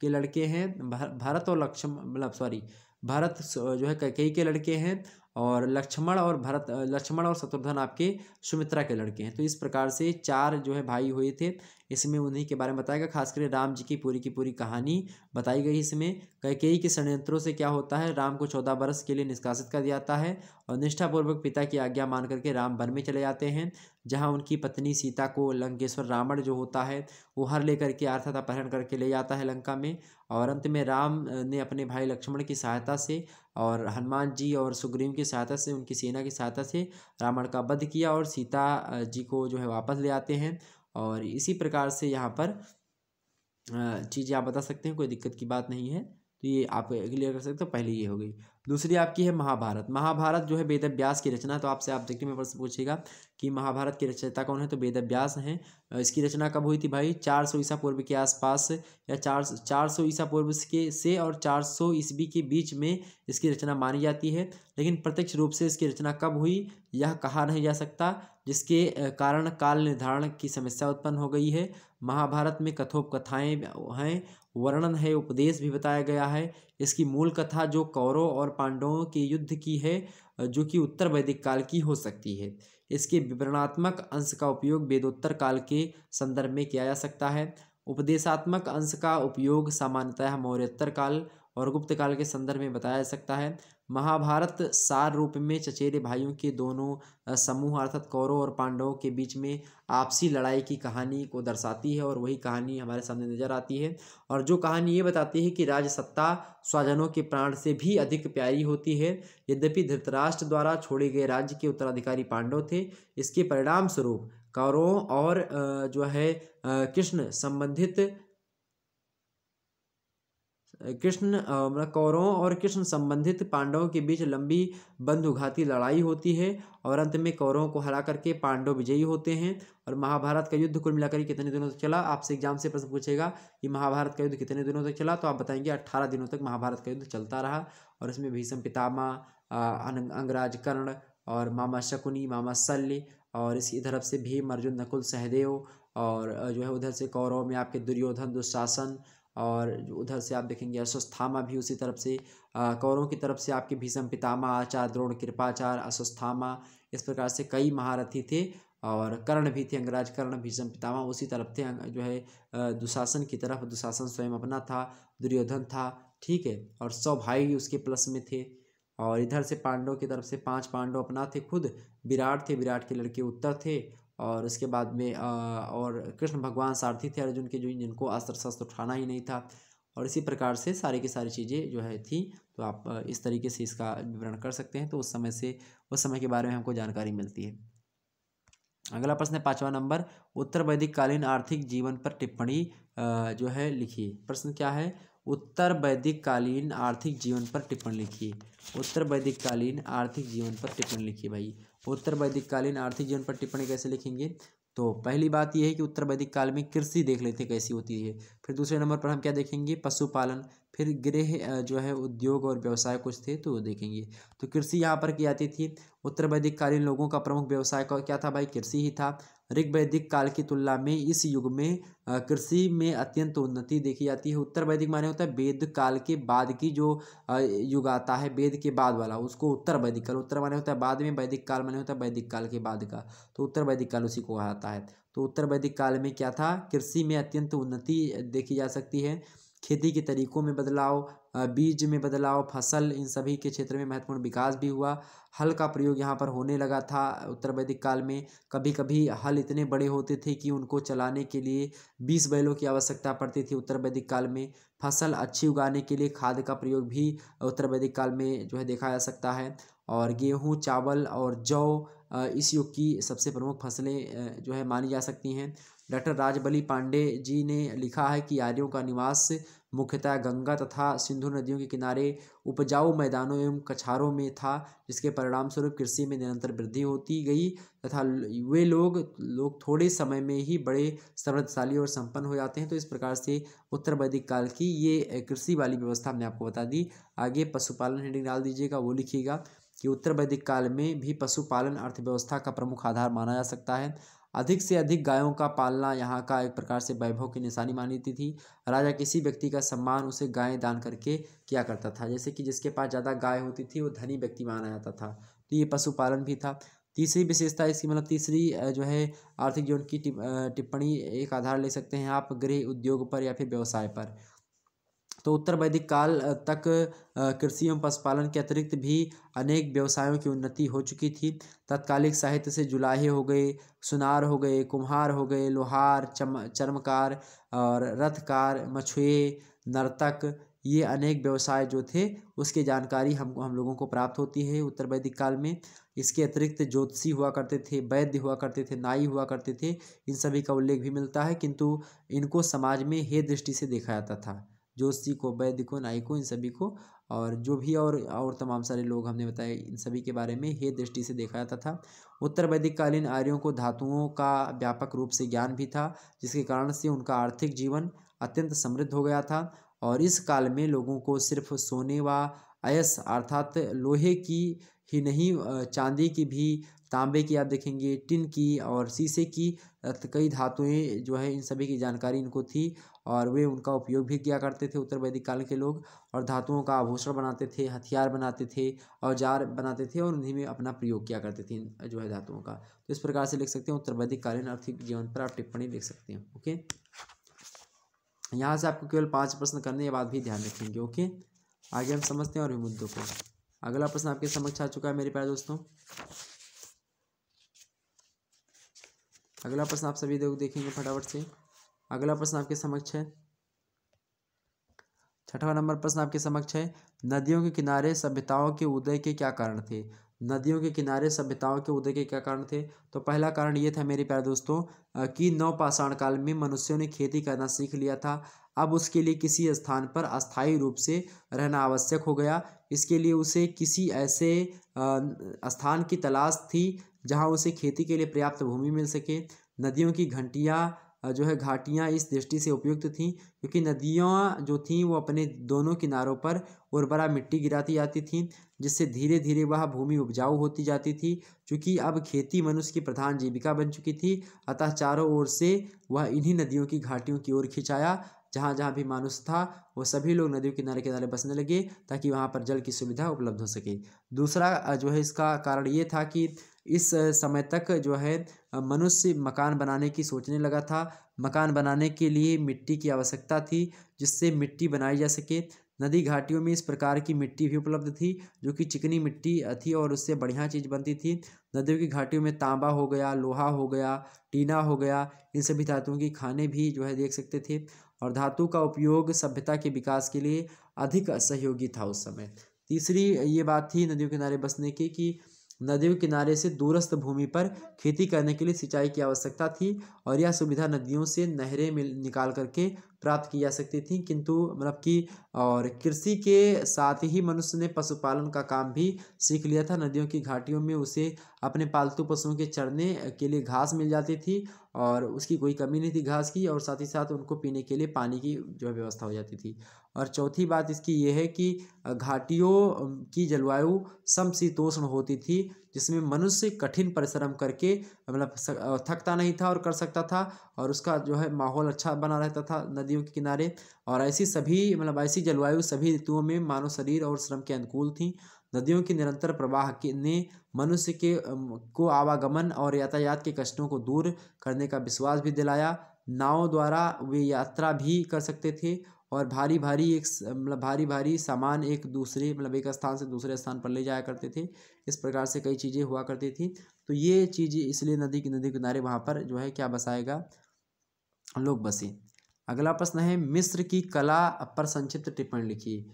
के लड़के हैं भरत और लक्ष्मण मतलब सॉरी भरत जो है कई के लड़के हैं और लक्ष्मण और भरत लक्ष्मण और शत्रुघ्न आपके सुमित्रा के लड़के हैं तो इस प्रकार से चार जो है भाई हुए थे इसमें उन्हीं के बारे में बताया गया खासकर राम जी की पूरी की पूरी कहानी बताई गई इसमें कैकेयी के षडयंत्रों से क्या होता है राम को चौदह वर्ष के लिए निष्कासित कर दिया जाता है और निष्ठापूर्वक पिता की आज्ञा मान करके राम वन में चले जाते हैं जहाँ उनकी पत्नी सीता को लंकेश्वर रावण जो होता है वो हर लेकर के अर्थात अपहरण करके ले जाता है लंका में और अंत में राम ने अपने भाई लक्ष्मण की सहायता से और हनुमान जी और सुग्रीव की सहायता से उनकी सेना की सहायता से रावण का वध किया और सीता जी को जो है वापस ले आते हैं और इसी प्रकार से यहाँ पर चीज़ें आप बता सकते हैं कोई दिक्कत की बात नहीं है तो ये आप क्लियर कर सकते हो तो पहले ये हो गई दूसरी आपकी है महाभारत महाभारत जो है वेद अभ्यास की रचना तो आपसे ऑब्जेक्टिव में प्रश्न पूछेगा कि महाभारत की रचयिता कौन है तो वेद अभ्यास हैं इसकी रचना कब हुई थी भाई चार सौ ईसा पूर्व के आसपास या चार चार सौ ईसा पूर्व के से और चार सौ ईस्वी के बीच में इसकी रचना मानी जाती है लेकिन प्रत्यक्ष रूप से इसकी रचना कब हुई यह कहा नहीं जा सकता जिसके कारण काल निर्धारण की समस्या उत्पन्न हो गई है महाभारत में कथोपकथाएँ हैं वर्णन है उपदेश भी बताया गया है इसकी मूल कथा जो कौरों और पांडवों के युद्ध की है जो कि उत्तर वैदिक काल की हो सकती है इसके विवरणात्मक अंश का उपयोग वेदोत्तर काल के संदर्भ में किया जा सकता है उपदेशात्मक अंश का उपयोग सामान्यतः मौर्योत्तर काल और गुप्त काल के संदर्भ में बताया जा सकता है महाभारत सार रूप में चचेरे भाइयों के दोनों समूह अर्थात कौरव और पांडवों के बीच में आपसी लड़ाई की कहानी को दर्शाती है और वही कहानी हमारे सामने नजर आती है और जो कहानी ये बताती है कि राजसत्ता स्वजनों के प्राण से भी अधिक प्यारी होती है यद्यपि धृतराष्ट्र द्वारा छोड़े गए राज्य के उत्तराधिकारी पांडव थे इसके परिणाम स्वरूप कौरवों और जो है कृष्ण संबंधित कृष्ण मतलब कौरवों और कृष्ण संबंधित पांडवों के बीच लंबी बंधुघाती लड़ाई होती है और अंत में कौरवों को हरा करके पांडव विजयी होते हैं और महाभारत का युद्ध कुल मिलाकर कितने दिनों तक चला आपसे एग्जाम से प्रश्न पूछेगा कि महाभारत का युद्ध कितने दिनों तक चला तो आप बताएंगे अट्ठारह दिनों तक महाभारत का युद्ध चलता रहा और इसमें भीषम पितामा अंगराज कर्ण और मामा शकुनी मामा शल्य और इसी तरफ से भीम अर्जुन नकुल सहदेव और जो है उधर से कौरव में आपके दुर्योधन दुशासन और उधर से आप देखेंगे अश्वस्थामा भी उसी तरफ से कौरों की तरफ से आपके भीषम पितामा आचार द्रोण कृपाचार अश्वस्थामा इस प्रकार से कई महारथी थे और कर्ण भी थे अंगराज कर्ण भीषम पितामा उसी तरफ थे जो है दुशासन की तरफ दुशासन स्वयं अपना था दुर्योधन था ठीक है और सौ भाई उसके प्लस में थे और इधर से पांडवों की तरफ से पांच पांडव अपना थे खुद विराट थे विराट के लड़के उत्तर थे और उसके बाद में और कृष्ण भगवान सारथी थे अर्जुन के जो जिनको अस्त्र शस्त्र उठाना ही नहीं था और इसी प्रकार से सारी की सारी चीज़ें जो है थी तो आप इस तरीके से इसका विवरण कर सकते हैं तो उस समय से उस समय के बारे में हमको जानकारी मिलती है अगला प्रश्न है पाँचवा नंबर उत्तर वैदिक कालीन आर्थिक जीवन पर टिप्पणी जो है लिखिए प्रश्न क्या है उत्तर वैदिक कालीन आर्थिक जीवन पर टिप्पणी लिखिए उत्तर वैदिक कालीन आर्थिक जीवन पर टिप्पणी लिखिए भाई उत्तर वैदिक कालीन आर्थिक जीवन पर टिप्पणी कैसे लिखेंगे तो पहली बात यह है कि उत्तर वैदिक काल में कृषि देख लेते हैं कैसी होती है फिर दूसरे नंबर पर हम क्या देखेंगे पशुपालन फिर गृह जो है उद्योग और व्यवसाय कुछ थे तो वो देखेंगे तो कृषि यहाँ पर की जाती थी उत्तर वैदिक कालीन लोगों का प्रमुख व्यवसाय क्या था भाई कृषि ही था ऋग वैदिक काल की तुलना में इस युग में कृषि में अत्यंत उन्नति देखी जाती है उत्तर वैदिक माने होता है वेद काल के बाद की जो युग आता है वेद के बाद वाला उसको उत्तर वैदिक काल उत्तर माने होता है बाद में वैदिक काल माने होता है वैदिक काल के बाद का तो उत्तर वैदिक काल उसी को कहा जाता है तो उत्तर वैदिक काल में क्या था कृषि में अत्यंत उन्नति देखी जा सकती है खेती के तरीकों में बदलाव बीज में बदलाव फसल इन सभी के क्षेत्र में महत्वपूर्ण विकास भी हुआ हल का प्रयोग यहाँ पर होने लगा था उत्तर वैदिक काल में कभी कभी हल इतने बड़े होते थे कि उनको चलाने के लिए बीस बैलों की आवश्यकता पड़ती थी उत्तर वैदिक काल में फसल अच्छी उगाने के लिए खाद का प्रयोग भी उत्तर वैदिक काल में जो है देखा जा सकता है और गेहूँ चावल और जौ इस युग की सबसे प्रमुख फसलें जो है मानी जा सकती हैं डॉक्टर राजबली पांडे जी ने लिखा है कि आर्यों का निवास मुख्यतः गंगा तथा सिंधु नदियों के किनारे उपजाऊ मैदानों एवं कछारों में था जिसके परिणामस्वरूप कृषि में निरंतर वृद्धि होती गई तथा वे लोग लोग थोड़े समय में ही बड़े समृद्धशाली और संपन्न हो जाते हैं तो इस प्रकार से उत्तर वैदिक काल की ये कृषि वाली व्यवस्था हमने आपको बता दी आगे पशुपालन हेडिंग डाल दीजिएगा वो लिखिएगा कि उत्तर वैदिक काल में भी पशुपालन अर्थव्यवस्था का प्रमुख आधार माना जा सकता है अधिक से अधिक गायों का पालना यहाँ का एक प्रकार से वैभव की निशानी मानी जाती थी राजा किसी व्यक्ति का सम्मान उसे गायें दान करके किया करता था जैसे कि जिसके पास ज़्यादा गाय होती थी वो धनी व्यक्ति माना जाता था तो ये पशुपालन भी था तीसरी विशेषता इसकी मतलब तीसरी जो है आर्थिक जीवन की टिप्पणी एक आधार ले सकते हैं आप गृह उद्योग पर या फिर व्यवसाय पर तो उत्तर वैदिक काल तक कृषि एवं पशुपालन के अतिरिक्त भी अनेक व्यवसायों की उन्नति हो चुकी थी तत्कालिक साहित्य से जुलाहे हो गए सुनार हो गए कुम्हार हो गए लोहार चम चर्मकार और रथकार मछुए नर्तक ये अनेक व्यवसाय जो थे उसकी जानकारी हम हम लोगों को प्राप्त होती है उत्तर वैदिक काल में इसके अतिरिक्त ज्योतिषी हुआ करते थे वैद्य हुआ करते थे नाई हुआ करते थे इन सभी का उल्लेख भी मिलता है किंतु इनको समाज में हे दृष्टि से देखा जाता था जोशी को वैद्य को नाई को इन सभी को और जो भी और और तमाम सारे लोग हमने बताए इन सभी के बारे में हे दृष्टि से देखा जाता था उत्तर वैदिक कालीन आर्यों को धातुओं का व्यापक रूप से ज्ञान भी था जिसके कारण से उनका आर्थिक जीवन अत्यंत समृद्ध हो गया था और इस काल में लोगों को सिर्फ सोने व अयस अर्थात लोहे की ही नहीं चांदी की भी तांबे की आप देखेंगे टिन की और शीशे की कई धातुएं जो है इन सभी की जानकारी इनको थी और वे उनका उपयोग भी किया करते थे उत्तर वैदिक काल के लोग और धातुओं का आभूषण बनाते थे हथियार बनाते थे औजार बनाते थे और उन्हीं में अपना प्रयोग किया करते थे जो है धातुओं का तो इस प्रकार से लिख सकते हैं उत्तर वैदिक कालीन आर्थिक जीवन पर आप टिप्पणी लिख सकते हैं ओके यहाँ से आपको केवल पाँच प्रश्न करने के बाद भी ध्यान रखेंगे ओके आगे हम समझते हैं और भी मुद्दों को अगला प्रश्न आपके समक्ष आ चुका है मेरे प्यारे दोस्तों अगला प्रश्न आप सभी लोग देखेंगे फटाफट से अगला प्रश्न आपके समक्ष है छठवा नंबर प्रश्न आपके समक्ष है नदियों के किनारे सभ्यताओं के उदय के क्या कारण थे नदियों के किनारे सभ्यताओं के उदय के क्या कारण थे तो पहला कारण ये था मेरे प्यारे दोस्तों कि नवपाषाण काल में मनुष्यों ने खेती करना सीख लिया था अब उसके लिए किसी स्थान पर अस्थायी रूप से रहना आवश्यक हो गया इसके लिए उसे किसी ऐसे स्थान की तलाश थी जहां उसे खेती के लिए पर्याप्त भूमि मिल सके नदियों की घंटियाँ जो है घाटियाँ इस दृष्टि से उपयुक्त थीं क्योंकि नदियाँ जो थीं वो अपने दोनों किनारों पर उर्वरा मिट्टी गिराती जाती थीं जिससे धीरे धीरे वह भूमि उपजाऊ होती जाती थी क्योंकि अब खेती मनुष्य की प्रधान जीविका बन चुकी थी अतः चारों ओर से वह इन्हीं नदियों की घाटियों की ओर खिंचाया जहाँ जहाँ भी मानुष था वो सभी लोग नदियों किनारे किनारे बसने लगे ताकि वहाँ पर जल की सुविधा उपलब्ध हो सके दूसरा जो है इसका कारण ये था कि इस समय तक जो है मनुष्य मकान बनाने की सोचने लगा था मकान बनाने के लिए मिट्टी की आवश्यकता थी जिससे मिट्टी बनाई जा सके नदी घाटियों में इस प्रकार की मिट्टी भी उपलब्ध थी जो कि चिकनी मिट्टी थी और उससे बढ़िया चीज़ बनती थी नदियों की घाटियों में तांबा हो गया लोहा हो गया टीना हो गया इन सभी धातुओं की खाने भी जो है देख सकते थे और धातु का उपयोग सभ्यता के विकास के लिए अधिक सहयोगी था उस समय तीसरी ये बात थी नदियों किनारे बसने की कि नदियों किनारे से दूरस्थ भूमि पर खेती करने के लिए सिंचाई की आवश्यकता थी और यह सुविधा नदियों से नहरें मिल निकाल करके प्राप्त की जा सकती थी किंतु मतलब कि और कृषि के साथ ही मनुष्य ने पशुपालन का काम भी सीख लिया था नदियों की घाटियों में उसे अपने पालतू पशुओं के चरने के लिए घास मिल जाती थी और उसकी कोई कमी नहीं थी घास की और साथ ही साथ उनको पीने के लिए पानी की जो व्यवस्था हो जाती थी और चौथी बात इसकी ये है कि घाटियों की जलवायु समशीतोष्ण होती थी जिसमें मनुष्य कठिन परिश्रम करके मतलब थकता नहीं था और कर सकता था और उसका जो है माहौल अच्छा बना रहता था नदियों के किनारे और ऐसी सभी मतलब ऐसी जलवायु सभी ऋतुओं में मानव शरीर और श्रम के अनुकूल थी नदियों के निरंतर प्रवाह के ने मनुष्य के को आवागमन और यातायात के कष्टों को दूर करने का विश्वास भी दिलाया नाव द्वारा वे यात्रा भी कर सकते थे और भारी भारी एक मतलब भारी भारी सामान एक दूसरे मतलब एक स्थान से दूसरे स्थान पर ले जाया करते थे इस प्रकार से कई चीज़ें हुआ करती थी तो ये चीज़ें इसलिए नदी की नदी किनारे वहाँ पर जो है क्या बसाएगा लोग बसे अगला प्रश्न है मिस्र की कला पर संक्षिप्त टिप्पणी लिखिए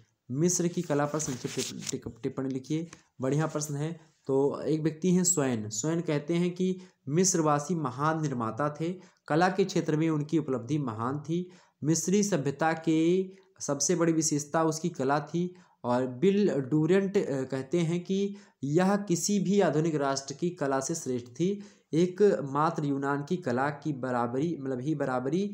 मिस्र की कला पर संक्षिप्त टिप्पणी लिखिए बढ़िया प्रश्न है तो एक व्यक्ति हैं स्वयं स्वयं कहते हैं कि मिस्रवासी महान निर्माता थे कला के क्षेत्र में उनकी उपलब्धि महान थी मिस्री सभ्यता के सबसे बड़ी विशेषता उसकी कला थी और बिल डूरेंट कहते हैं कि यह किसी भी आधुनिक राष्ट्र की कला से श्रेष्ठ थी एक मात्र यूनान की कला की बराबरी मतलब ही बराबरी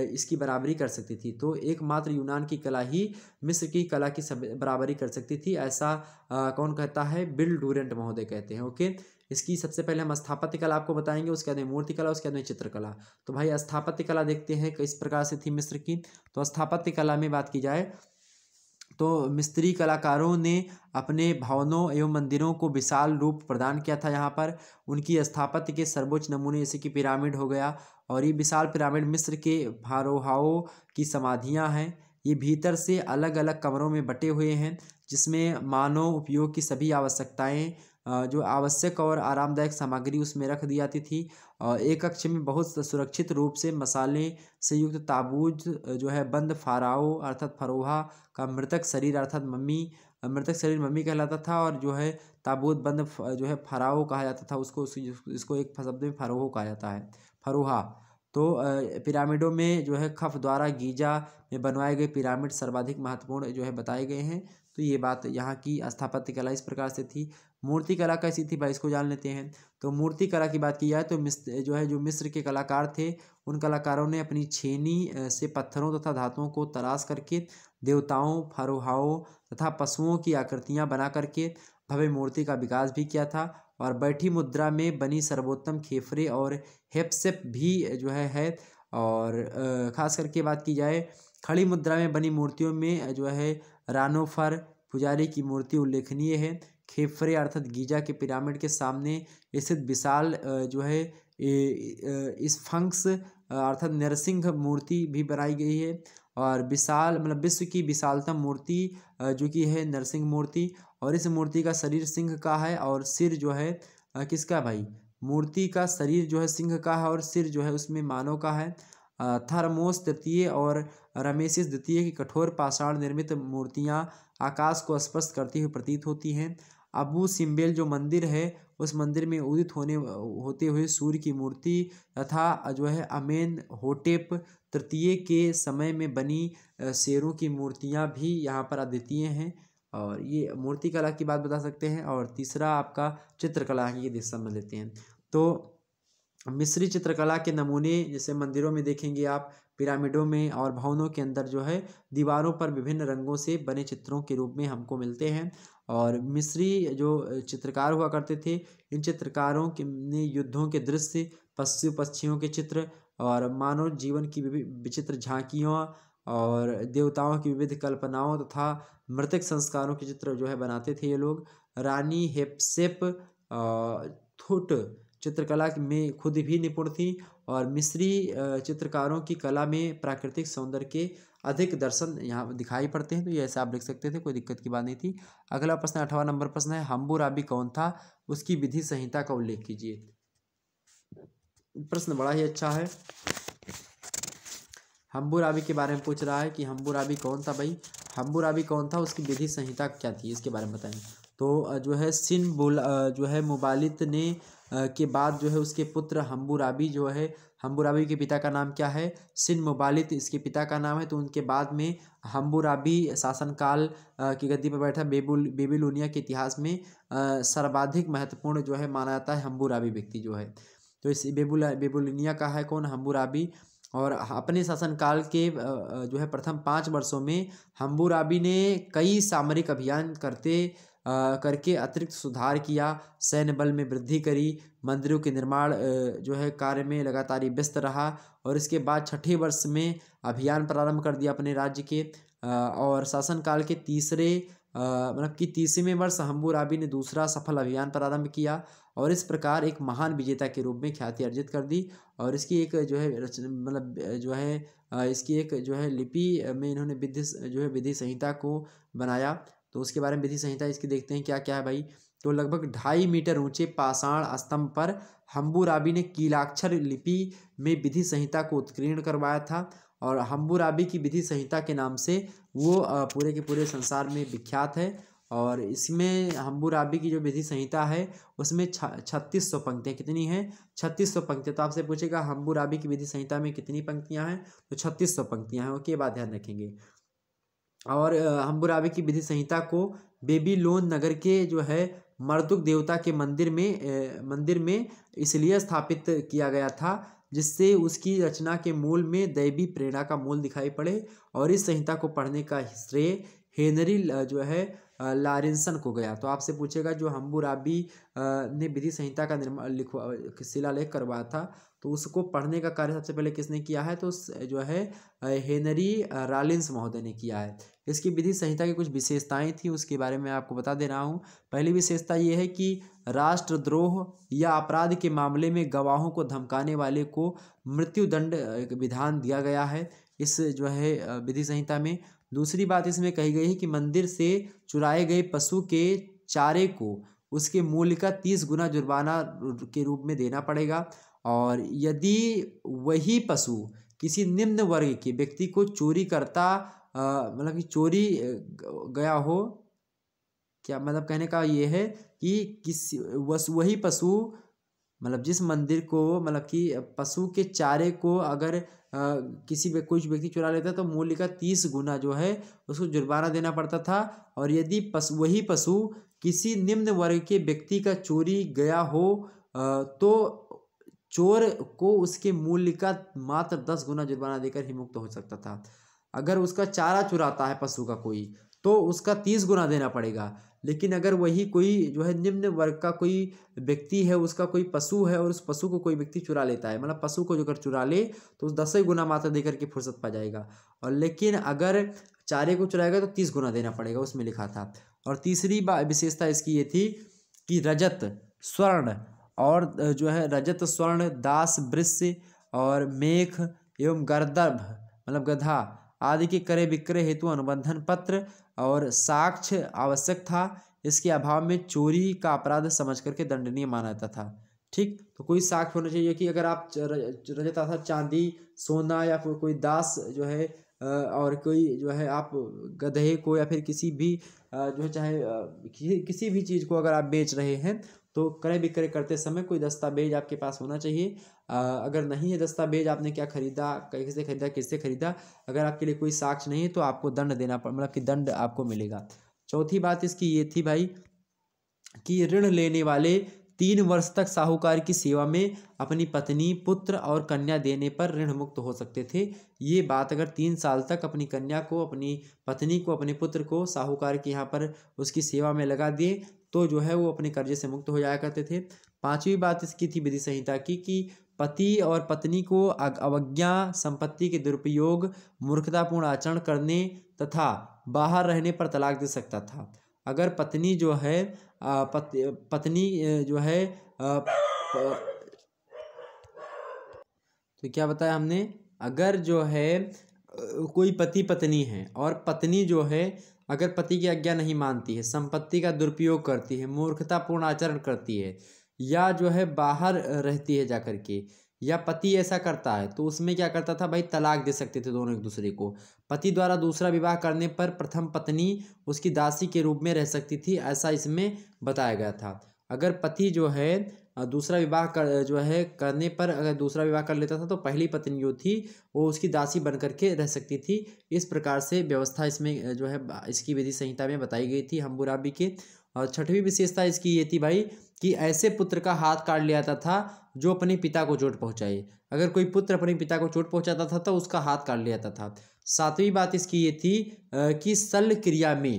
इसकी बराबरी कर सकती थी तो एकमात्र यूनान की कला ही मिस्र की कला की बराबरी कर सकती थी ऐसा आ, कौन कहता है बिल डूरेंट महोदय कहते हैं ओके इसकी सबसे पहले हम स्थापत्य कला आपको बताएंगे उसके बाद में मूर्ति कला उसके बाद में चित्रकला तो भाई स्थापत्य कला देखते हैं किस प्रकार से थी मिस्र की तो स्थापत्य कला में बात की जाए तो मिस्त्री कलाकारों ने अपने भवनों एवं मंदिरों को विशाल रूप प्रदान किया था यहाँ पर उनकी स्थापत्य के सर्वोच्च नमूने जैसे कि पिरामिड हो गया और ये विशाल पिरामिड मिस्र के भारोहाओ की समाधियाँ हैं ये भीतर से अलग अलग कमरों में बटे हुए हैं जिसमें मानव उपयोग की सभी आवश्यकताएं जो आवश्यक और आरामदायक सामग्री उसमें रख दी जाती थी और एक कक्ष में बहुत सुरक्षित रूप से मसाले से युक्त ताबूज जो है बंद फाराओ अर्थात फरोहा का मृतक शरीर अर्थात मम्मी मृतक शरीर मम्मी कहलाता था और जो है ताबूत बंद जो है फराओ कहा जाता था उसको इसको एक शब्द में फरोहो कहा जाता है फरोहा तो पिरामिडों में जो है खफ द्वारा गीजा में बनवाए गए पिरामिड सर्वाधिक महत्वपूर्ण जो है बताए गए हैं तो ये बात यहाँ की स्थापत्य कला इस प्रकार से थी मूर्ति कला कैसी थी भाई इसको जान लेते हैं तो मूर्ति कला की बात की जाए तो मिस्र जो है जो मिस्र के कलाकार थे उन कलाकारों ने अपनी छेनी से पत्थरों तथा धातुओं को तराश करके देवताओं फरोहाओं तथा पशुओं की आकृतियाँ बना करके भव्य मूर्ति का विकास भी किया था और बैठी मुद्रा में बनी सर्वोत्तम खेफरे और हेपसेप भी जो है है और ख़ास करके बात की जाए खड़ी मुद्रा में बनी मूर्तियों में जो है रानोफर पुजारी की मूर्ति उल्लेखनीय है खेफरे अर्थात गीजा के पिरामिड के सामने स्थित विशाल जो है इस फंक्स अर्थात नरसिंह मूर्ति भी बनाई गई है और विशाल मतलब विश्व की विशालतम मूर्ति जो कि है नरसिंह मूर्ति और इस मूर्ति का शरीर सिंह का है और सिर जो है किसका भाई मूर्ति का शरीर जो है सिंह का है और सिर जो है उसमें मानव का है थर्मोस तृतीय और रमेशिस द्वितीय की कठोर पाषाण निर्मित मूर्तियाँ आकाश को स्पर्श करती हुई प्रतीत होती हैं अबू सिम्बेल जो मंदिर है उस मंदिर में उदित होने होते हुए सूर्य की मूर्ति तथा जो है अमेन होटेप तृतीय के समय में बनी शेरों की मूर्तियाँ भी यहाँ पर अद्वितीय हैं और ये मूर्ति कला की बात बता सकते हैं और तीसरा आपका चित्रकला है ये देख समझ लेते हैं तो मिस्री चित्रकला के नमूने जैसे मंदिरों में देखेंगे आप पिरामिडों में और भवनों के अंदर जो है दीवारों पर विभिन्न रंगों से बने चित्रों के रूप में हमको मिलते हैं और मिस्री जो चित्रकार हुआ करते थे इन चित्रकारों के ने युद्धों के दृश्य पशु पक्षियों के चित्र और मानव जीवन की विचित्र झांकियों और देवताओं की विविध कल्पनाओं तथा मृतक संस्कारों के चित्र जो है बनाते थे ये लोग रानी हेपसेप थुट चित्रकला में खुद भी निपुण थी और मिस्री चित्रकारों की कला में प्राकृतिक सौंदर्य के अधिक दर्शन यहाँ दिखाई पड़ते हैं तो ये ऐसे आप लिख सकते थे कोई दिक्कत की बात नहीं थी अगला प्रश्न अठवा नंबर प्रश्न है हम्बू राबी कौन था उसकी विधि संहिता का उल्लेख कीजिए प्रश्न बड़ा ही अच्छा है हम्बू राबी के बारे में पूछ रहा है कि हम्बू राबी कौन था भाई हम्बू राबी कौन था उसकी विधि संहिता क्या थी इसके बारे में बताएं तो जो है सिन बोला जो है मुबालित ने के बाद जो है उसके पुत्र हम्बू राबी जो है हम्बुराबी के पिता का नाम क्या है सिन मुबालित इसके पिता का नाम है तो उनके बाद में हम्बुराबी शासनकाल की गद्दी पर बैठा बेबुल बेबीलुनिया के इतिहास में सर्वाधिक महत्वपूर्ण जो है माना जाता है हम्बुराबी व्यक्ति जो है तो इस बेबुल बेबुलनिया का है कौन हम्बुराबी और अपने शासनकाल के जो है प्रथम पाँच वर्षों में हम्बुराबी ने कई सामरिक अभियान करते करके अतिरिक्त सुधार किया सैन्य बल में वृद्धि करी मंदिरों के निर्माण जो है कार्य में लगातार व्यस्त रहा और इसके बाद छठे वर्ष में अभियान प्रारंभ कर दिया अपने राज्य के और शासनकाल के तीसरे मतलब कि तीसवें वर्ष हम्बू राबी ने दूसरा सफल अभियान प्रारंभ किया और इस प्रकार एक महान विजेता के रूप में ख्याति अर्जित कर दी और इसकी एक जो है मतलब जो है इसकी एक जो है लिपि में इन्होंने विधि जो है विधि संहिता को बनाया तो उसके बारे में विधि संहिता इसकी देखते हैं क्या क्या है भाई तो लगभग ढाई मीटर ऊंचे पाषाण स्तंभ पर हम्बूराबी ने कीलाक्षर लिपि में विधि संहिता को उत्कीर्ण करवाया था और हम्बूराबी की विधि संहिता के नाम से वो पूरे के पूरे संसार में विख्यात है और इसमें हम्बूराबी की जो विधि संहिता है उसमें छत्तीस सौ पंक्तियाँ कितनी हैं छत्तीस सौ पंक्तियाँ तो आपसे पूछेगा हम्बूराबी की विधि संहिता में कितनी पंक्तियाँ हैं तो छत्तीस सौ पंक्तियाँ हैं ओके बात ध्यान रखेंगे और हम्बुराबी की विधि संहिता को बेबी लोन नगर के जो है मर्दुक देवता के मंदिर में मंदिर में इसलिए स्थापित किया गया था जिससे उसकी रचना के मूल में दैवी प्रेरणा का मूल दिखाई पड़े और इस संहिता को पढ़ने का श्रेय हेनरी जो है लारेंसन को गया तो आपसे पूछेगा जो हम्बुराबी ने विधि संहिता का निर्माण लिखवा शिलालेख करवाया था तो उसको पढ़ने का कार्य सबसे पहले किसने किया है तो जो है हेनरी रालिन्स महोदय ने किया है इसकी विधि संहिता की कुछ विशेषताएं थी उसके बारे में आपको बता दे रहा हूँ पहली विशेषता ये है कि राष्ट्रद्रोह या अपराध के मामले में गवाहों को धमकाने वाले को मृत्युदंड विधान दिया गया है इस जो है विधि संहिता में दूसरी बात इसमें कही गई है कि मंदिर से चुराए गए पशु के चारे को उसके मूल्य का तीस गुना जुर्माना के रूप में देना पड़ेगा और यदि वही पशु किसी निम्न वर्ग के व्यक्ति को चोरी करता मतलब कि चोरी गया हो क्या मतलब कहने का ये है कि किसी वस वही पशु मतलब जिस मंदिर को मतलब कि पशु के चारे को अगर आ, किसी भी कुछ व्यक्ति चुरा लेता तो मूल्य का तीस गुना जो है उसको जुर्माना देना पड़ता था और यदि पशु वही पशु किसी निम्न वर्ग के व्यक्ति का चोरी गया हो आ, तो चोर को उसके मूल्य का मात्र दस गुना जुर्माना देकर ही मुक्त हो सकता था अगर उसका चारा चुराता है पशु का कोई तो उसका तीस गुना देना पड़ेगा लेकिन अगर वही कोई जो है निम्न वर्ग का कोई व्यक्ति है उसका कोई पशु है और उस पशु को कोई व्यक्ति चुरा लेता है मतलब पशु को जो कर चुरा ले तो उस दस गुना मात्रा देकर के फुर्सत पा जाएगा और लेकिन अगर चारे को चुराएगा तो तीस गुना देना पड़ेगा उसमें लिखा था और तीसरी विशेषता इसकी ये थी कि रजत स्वर्ण और जो है रजत स्वर्ण दास वृश्य और मेघ एवं गर्दर्भ मतलब गधा आदि के क्रय विक्रय हेतु अनुबंधन पत्र और साक्ष्य आवश्यक था इसके अभाव में चोरी का अपराध समझ करके दंडनीय माना जाता था ठीक तो कोई साक्ष्य होना चाहिए कि अगर आप रजत था चांदी सोना या फिर कोई दास जो है और कोई जो है आप गधे को या फिर किसी भी जो है चाहे किसी भी चीज़ को अगर आप बेच रहे हैं तो क्रय विक्रय करते समय कोई दस्तावेज आपके पास होना चाहिए आ, अगर नहीं है दस्तावेज आपने क्या खरीदा कैसे खरीदा किससे खरीदा अगर आपके लिए कोई साक्ष नहीं है तो आपको दंड देना पड़ मतलब कि दंड आपको मिलेगा चौथी बात इसकी ये थी भाई कि ऋण लेने वाले तीन वर्ष तक साहूकार की सेवा में अपनी पत्नी पुत्र और कन्या देने पर ऋण मुक्त हो सकते थे ये बात अगर तीन साल तक अपनी कन्या को अपनी पत्नी को अपने पुत्र को साहूकार के यहाँ पर उसकी सेवा में लगा दिए तो जो है वो अपने कर्जे से मुक्त हो जाया करते थे पांचवी बात इसकी थी विधि संहिता की कि पति और पत्नी को अवज्ञा संपत्ति के दुरुपयोग मूर्खतापूर्ण आचरण करने तथा बाहर रहने पर तलाक दे सकता था अगर पत्नी जो है पत, पत्नी जो है तो क्या बताया हमने अगर जो है कोई पति पत्नी है और पत्नी जो है अगर पति की आज्ञा नहीं मानती है संपत्ति का दुरुपयोग करती है मूर्खतापूर्ण आचरण करती है या जो है बाहर रहती है जाकर के या पति ऐसा करता है तो उसमें क्या करता था भाई तलाक दे सकते थे दोनों एक दूसरे को पति द्वारा दूसरा विवाह करने पर प्रथम पत्नी उसकी दासी के रूप में रह सकती थी ऐसा इसमें बताया गया था अगर पति जो है दूसरा विवाह कर जो है करने पर अगर दूसरा विवाह कर लेता था तो पहली पत्नी जो थी वो उसकी दासी बन करके रह सकती थी इस प्रकार से व्यवस्था इसमें जो है इसकी विधि संहिता में बताई गई थी हम्बुराबी के और छठवीं विशेषता इसकी ये थी भाई कि ऐसे पुत्र का हाथ काट लिया जाता था जो अपने पिता को चोट पहुँचाए अगर कोई पुत्र अपने पिता को चोट पहुँचाता था तो उसका हाथ काट लिया जाता था सातवीं बात इसकी ये थी कि शल्य क्रिया में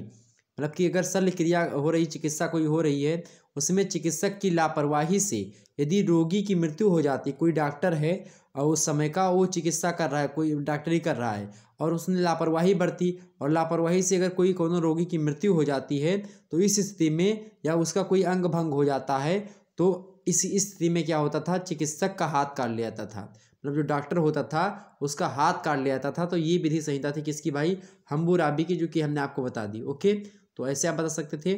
मतलब कि अगर शल्य क्रिया हो रही चिकित्सा कोई हो रही है उसमें चिकित्सक की लापरवाही से यदि रोगी की मृत्यु हो जाती कोई डॉक्टर है और उस समय का वो चिकित्सा कर रहा है कोई डॉक्टरी कर रहा है और उसने लापरवाही बरती और लापरवाही से अगर कोई कोनो रोगी की मृत्यु हो जाती है तो इस स्थिति में या उसका कोई अंग भंग हो जाता है तो इस स्थिति में क्या होता था चिकित्सक का हाथ काट लिया जाता था मतलब जो डॉक्टर होता था उसका हाथ काट लिया जाता था तो ये विधि संहिता थी किसकी भाई हम्बू राबी की जो कि हमने आपको बता दी ओके तो ऐसे आप बता सकते थे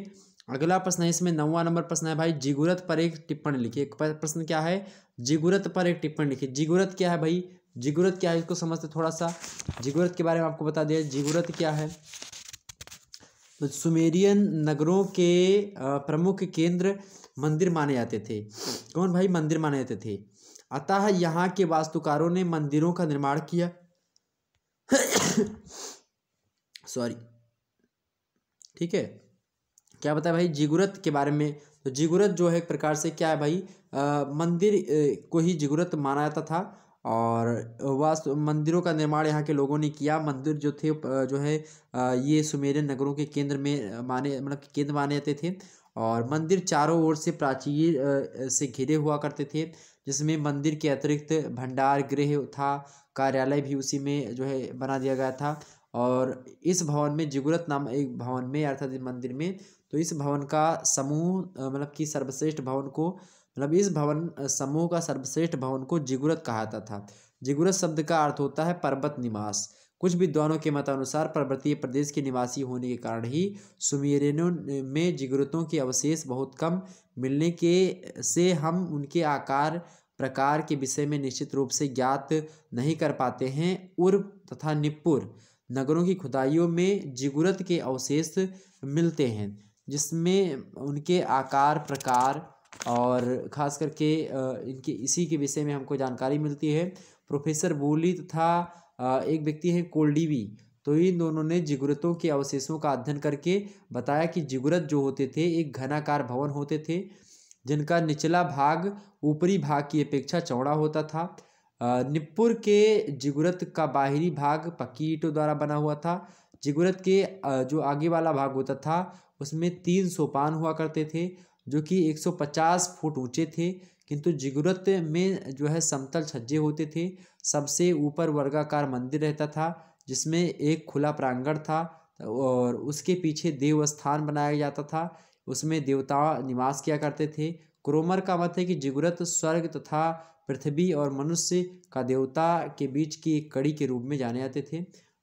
अगला प्रश्न है इसमें नौवा नंबर प्रश्न है भाई जिगुरत पर एक टिप्पणी लिखिए प्रश्न क्या है जिगुरत पर एक टिप्पणी लिखिए जिगुरत क्या है भाई जिगुरत क्या है इसको समझते थोड़ा सा जिगुरत के बारे में आपको बता दिया जिगुरत क्या है तो सुमेरियन नगरों के प्रमुख केंद्र मंदिर माने जाते थे कौन भाई मंदिर माने जाते थे अतः यहाँ के वास्तुकारों ने मंदिरों का निर्माण किया (coughs) सॉरी ठीक है क्या बताया भाई जिगुरत के बारे में तो जिगुरत जो है एक प्रकार से क्या है भाई आ, मंदिर को ही जिगुरत माना जाता था और वह मंदिरों का निर्माण यहाँ के लोगों ने किया मंदिर जो थे जो है ये सुमेरियन नगरों के केंद्र में माने मतलब केंद्र माने जाते थे और मंदिर चारों ओर से प्राचीर से घिरे हुआ करते थे जिसमें मंदिर के अतिरिक्त भंडार गृह था कार्यालय भी उसी में जो है बना दिया गया था और इस भवन में जिगुरत नाम एक भवन में अर्थात मंदिर में तो इस भवन का समूह मतलब कि सर्वश्रेष्ठ भवन को मतलब इस भवन समूह का सर्वश्रेष्ठ भवन को जिगुरत कहा जाता था जिगुरत शब्द का अर्थ होता है पर्वत निवास कुछ विद्वानों के मतानुसार पर्वतीय प्रदेश के निवासी होने के कारण ही सुमेरियनों में जिगुरतों के अवशेष बहुत कम मिलने के से हम उनके आकार प्रकार के विषय में निश्चित रूप से ज्ञात नहीं कर पाते हैं उर्व तथा निपुर नगरों की खुदाइयों में जिगुरत के अवशेष मिलते हैं जिसमें उनके आकार प्रकार और ख़ास करके इनके इसी के विषय में हमको जानकारी मिलती है प्रोफेसर बोली तथा एक व्यक्ति हैं कोल्डीवी तो इन दोनों ने जिगुरतों के अवशेषों का अध्ययन करके बताया कि जिगुरत जो होते थे एक घनाकार भवन होते थे जिनका निचला भाग ऊपरी भाग की अपेक्षा चौड़ा होता था निपुर के जिगुरत का बाहरी भाग पक्की ईटों द्वारा बना हुआ था जिगुरत के जो आगे वाला भाग होता था उसमें तीन सोपान हुआ करते थे जो कि 150 फुट ऊंचे थे किंतु जिगुरत में जो है समतल छज्जे होते थे सबसे ऊपर वर्गाकार मंदिर रहता था जिसमें एक खुला प्रांगण था और उसके पीछे देवस्थान बनाया जाता था उसमें देवता निवास किया करते थे क्रोमर का मत है कि जिगुरत स्वर्ग तथा पृथ्वी और मनुष्य का देवता के बीच की एक कड़ी के रूप में जाने जाते थे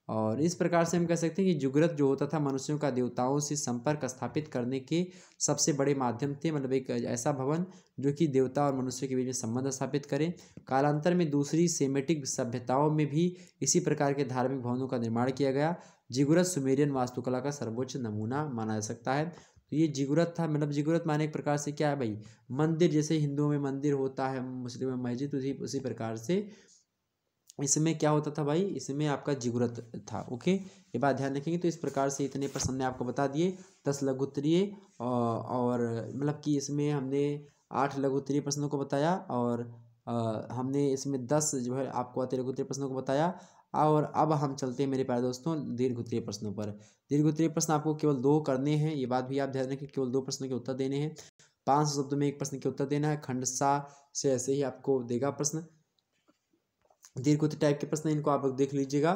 और इस प्रकार से हम कह सकते हैं कि जुगरत जो होता था मनुष्यों का देवताओं से संपर्क स्थापित करने के सबसे बड़े माध्यम थे मतलब एक ऐसा भवन जो कि देवता और मनुष्य के बीच में संबंध स्थापित करें कालांतर में दूसरी सेमेटिक सभ्यताओं में भी इसी प्रकार के धार्मिक भवनों का निर्माण किया गया जिगुरत सुमेरियन वास्तुकला का सर्वोच्च नमूना माना जा सकता है तो ये जिगुरत था मतलब जिगुरत माने एक प्रकार से क्या है भाई मंदिर जैसे हिंदुओं में मंदिर होता है मुस्लिम में मस्जिद उसी उसी प्रकार से इसमें क्या होता था भाई इसमें आपका जिगुरत था ओके ये बात ध्यान रखेंगे तो इस प्रकार से इतने प्रश्न हमने आपको बता दिए दस लघुत्तरीय और मतलब कि इसमें हमने आठ लघुत्तरीय प्रश्नों को बताया और आ, हमने इसमें दस जो है आपको आते लघुत्तरीय प्रश्नों को बताया और अब हम चलते हैं मेरे प्यारे दोस्तों दीर्घोत्तरीय प्रश्नों पर दीर्घोत्तरीय प्रश्न आपको केवल दो करने हैं ये बात भी आप ध्यान रखें केवल दो प्रश्नों के उत्तर देने हैं पाँच सौ शब्दों में एक प्रश्न के उत्तर देना है खंड सा से ऐसे ही आपको देगा प्रश्न दीर्घ टाइप के प्रश्न इनको आप देख लीजिएगा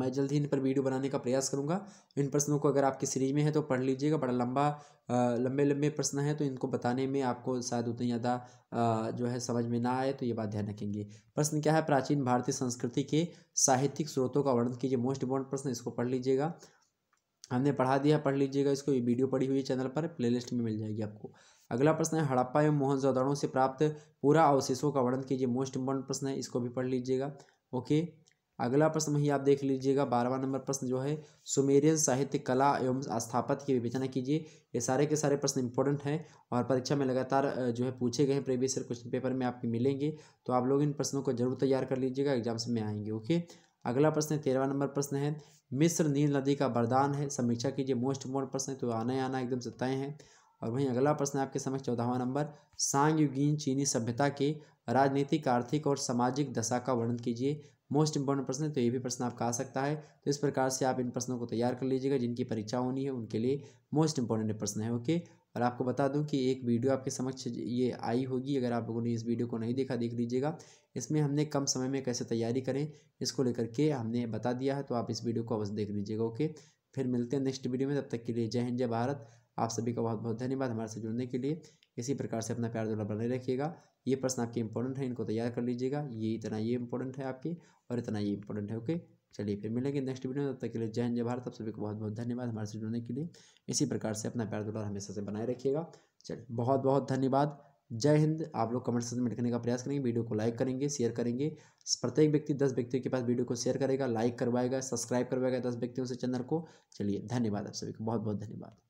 मैं जल्द ही इन पर वीडियो बनाने का प्रयास करूंगा इन प्रश्नों को अगर आपकी सीरीज में है तो पढ़ लीजिएगा बड़ा लंबा लंबे लंबे प्रश्न है तो इनको बताने में आपको शायद उतनी ज़्यादा जो है समझ में ना आए तो ये बात ध्यान रखेंगे प्रश्न क्या है प्राचीन भारतीय संस्कृति के साहित्यिक स्रोतों का वर्णन कीजिए मोस्ट इम्पोर्टेंट प्रश्न इसको पढ़ लीजिएगा हमने पढ़ा दिया पढ़ लीजिएगा इसको ये वीडियो पढ़ी हुई चैनल पर प्लेलिस्ट में मिल जाएगी आपको अगला प्रश्न है हड़प्पा एवं मोहनजोदड़ों से प्राप्त पूरा अवशेषों का वर्णन कीजिए मोस्ट इम्पोर्टेंट प्रश्न है इसको भी पढ़ लीजिएगा ओके अगला प्रश्न वही आप देख लीजिएगा बारहवा नंबर प्रश्न जो है सुमेरियन साहित्य कला एवं स्थापत की विवेचना कीजिए ये सारे के सारे प्रश्न इंपॉर्टेंट हैं और परीक्षा में लगातार जो है पूछे गए हैं प्रीवियस क्वेश्चन पेपर में आपके मिलेंगे तो आप लोग इन प्रश्नों को जरूर तैयार कर लीजिएगा एग्जाम्स में आएंगे ओके अगला प्रश्न तेरहवा नंबर प्रश्न है मिस्र नील नदी का वरदान है समीक्षा कीजिए मोस्ट इम्पोर्टेंट प्रश्न है तो आना ही आना एकदम तय हैं और वहीं अगला प्रश्न आपके समक्ष चौदहवा नंबर सांगयुगीन चीनी सभ्यता के राजनीतिक आर्थिक और सामाजिक दशा का वर्णन कीजिए मोस्ट इंपॉर्टेंट प्रश्न है तो ये भी प्रश्न आपका आ सकता है तो इस प्रकार से आप इन प्रश्नों को तैयार कर लीजिएगा जिनकी परीक्षा होनी है उनके लिए मोस्ट इंपॉर्टेंट प्रश्न है ओके और आपको बता दूं कि एक वीडियो आपके समक्ष ये आई होगी अगर आप लोगों ने इस वीडियो को नहीं देखा देख लीजिएगा इसमें हमने कम समय में कैसे तैयारी करें इसको लेकर के हमने बता दिया है तो आप इस वीडियो को अवश्य देख लीजिएगा ओके फिर मिलते हैं नेक्स्ट वीडियो में तब तक के लिए जय हिंद जय भारत आप सभी का बहुत बहुत धन्यवाद हमारे से जुड़ने के लिए इसी प्रकार से अपना प्यार दुलार बनाए रखिएगा ये प्रश्न आपके इंपॉर्टेंट है इनको तैयार कर लीजिएगा ये इतना ये इंपॉर्टेंट है आपके और इतना ये इंपॉर्टेंट है ओके चलिए फिर मिलेंगे नेक्स्ट वीडियो में तब तक के लिए जय हिंद जय भारत आप सभी को बहुत बहुत धन्यवाद हमारे से जुड़ने के लिए इसी प्रकार से अपना प्यार दुलार हमेशा से बनाए रखिएगा चलिए बहुत बहुत धन्यवाद जय हिंद आप लोग कमेंट सेक्शन में लिखने का प्रयास करेंगे वीडियो को लाइक करेंगे शेयर करेंगे प्रत्येक व्यक्ति दस व्यक्तियों के पास वीडियो को शेयर करेगा लाइक करवाएगा सब्सक्राइब करवाएगा दस व्यक्तियों से चैनल को चलिए धन्यवाद आप सभी को बहुत बहुत धन्यवाद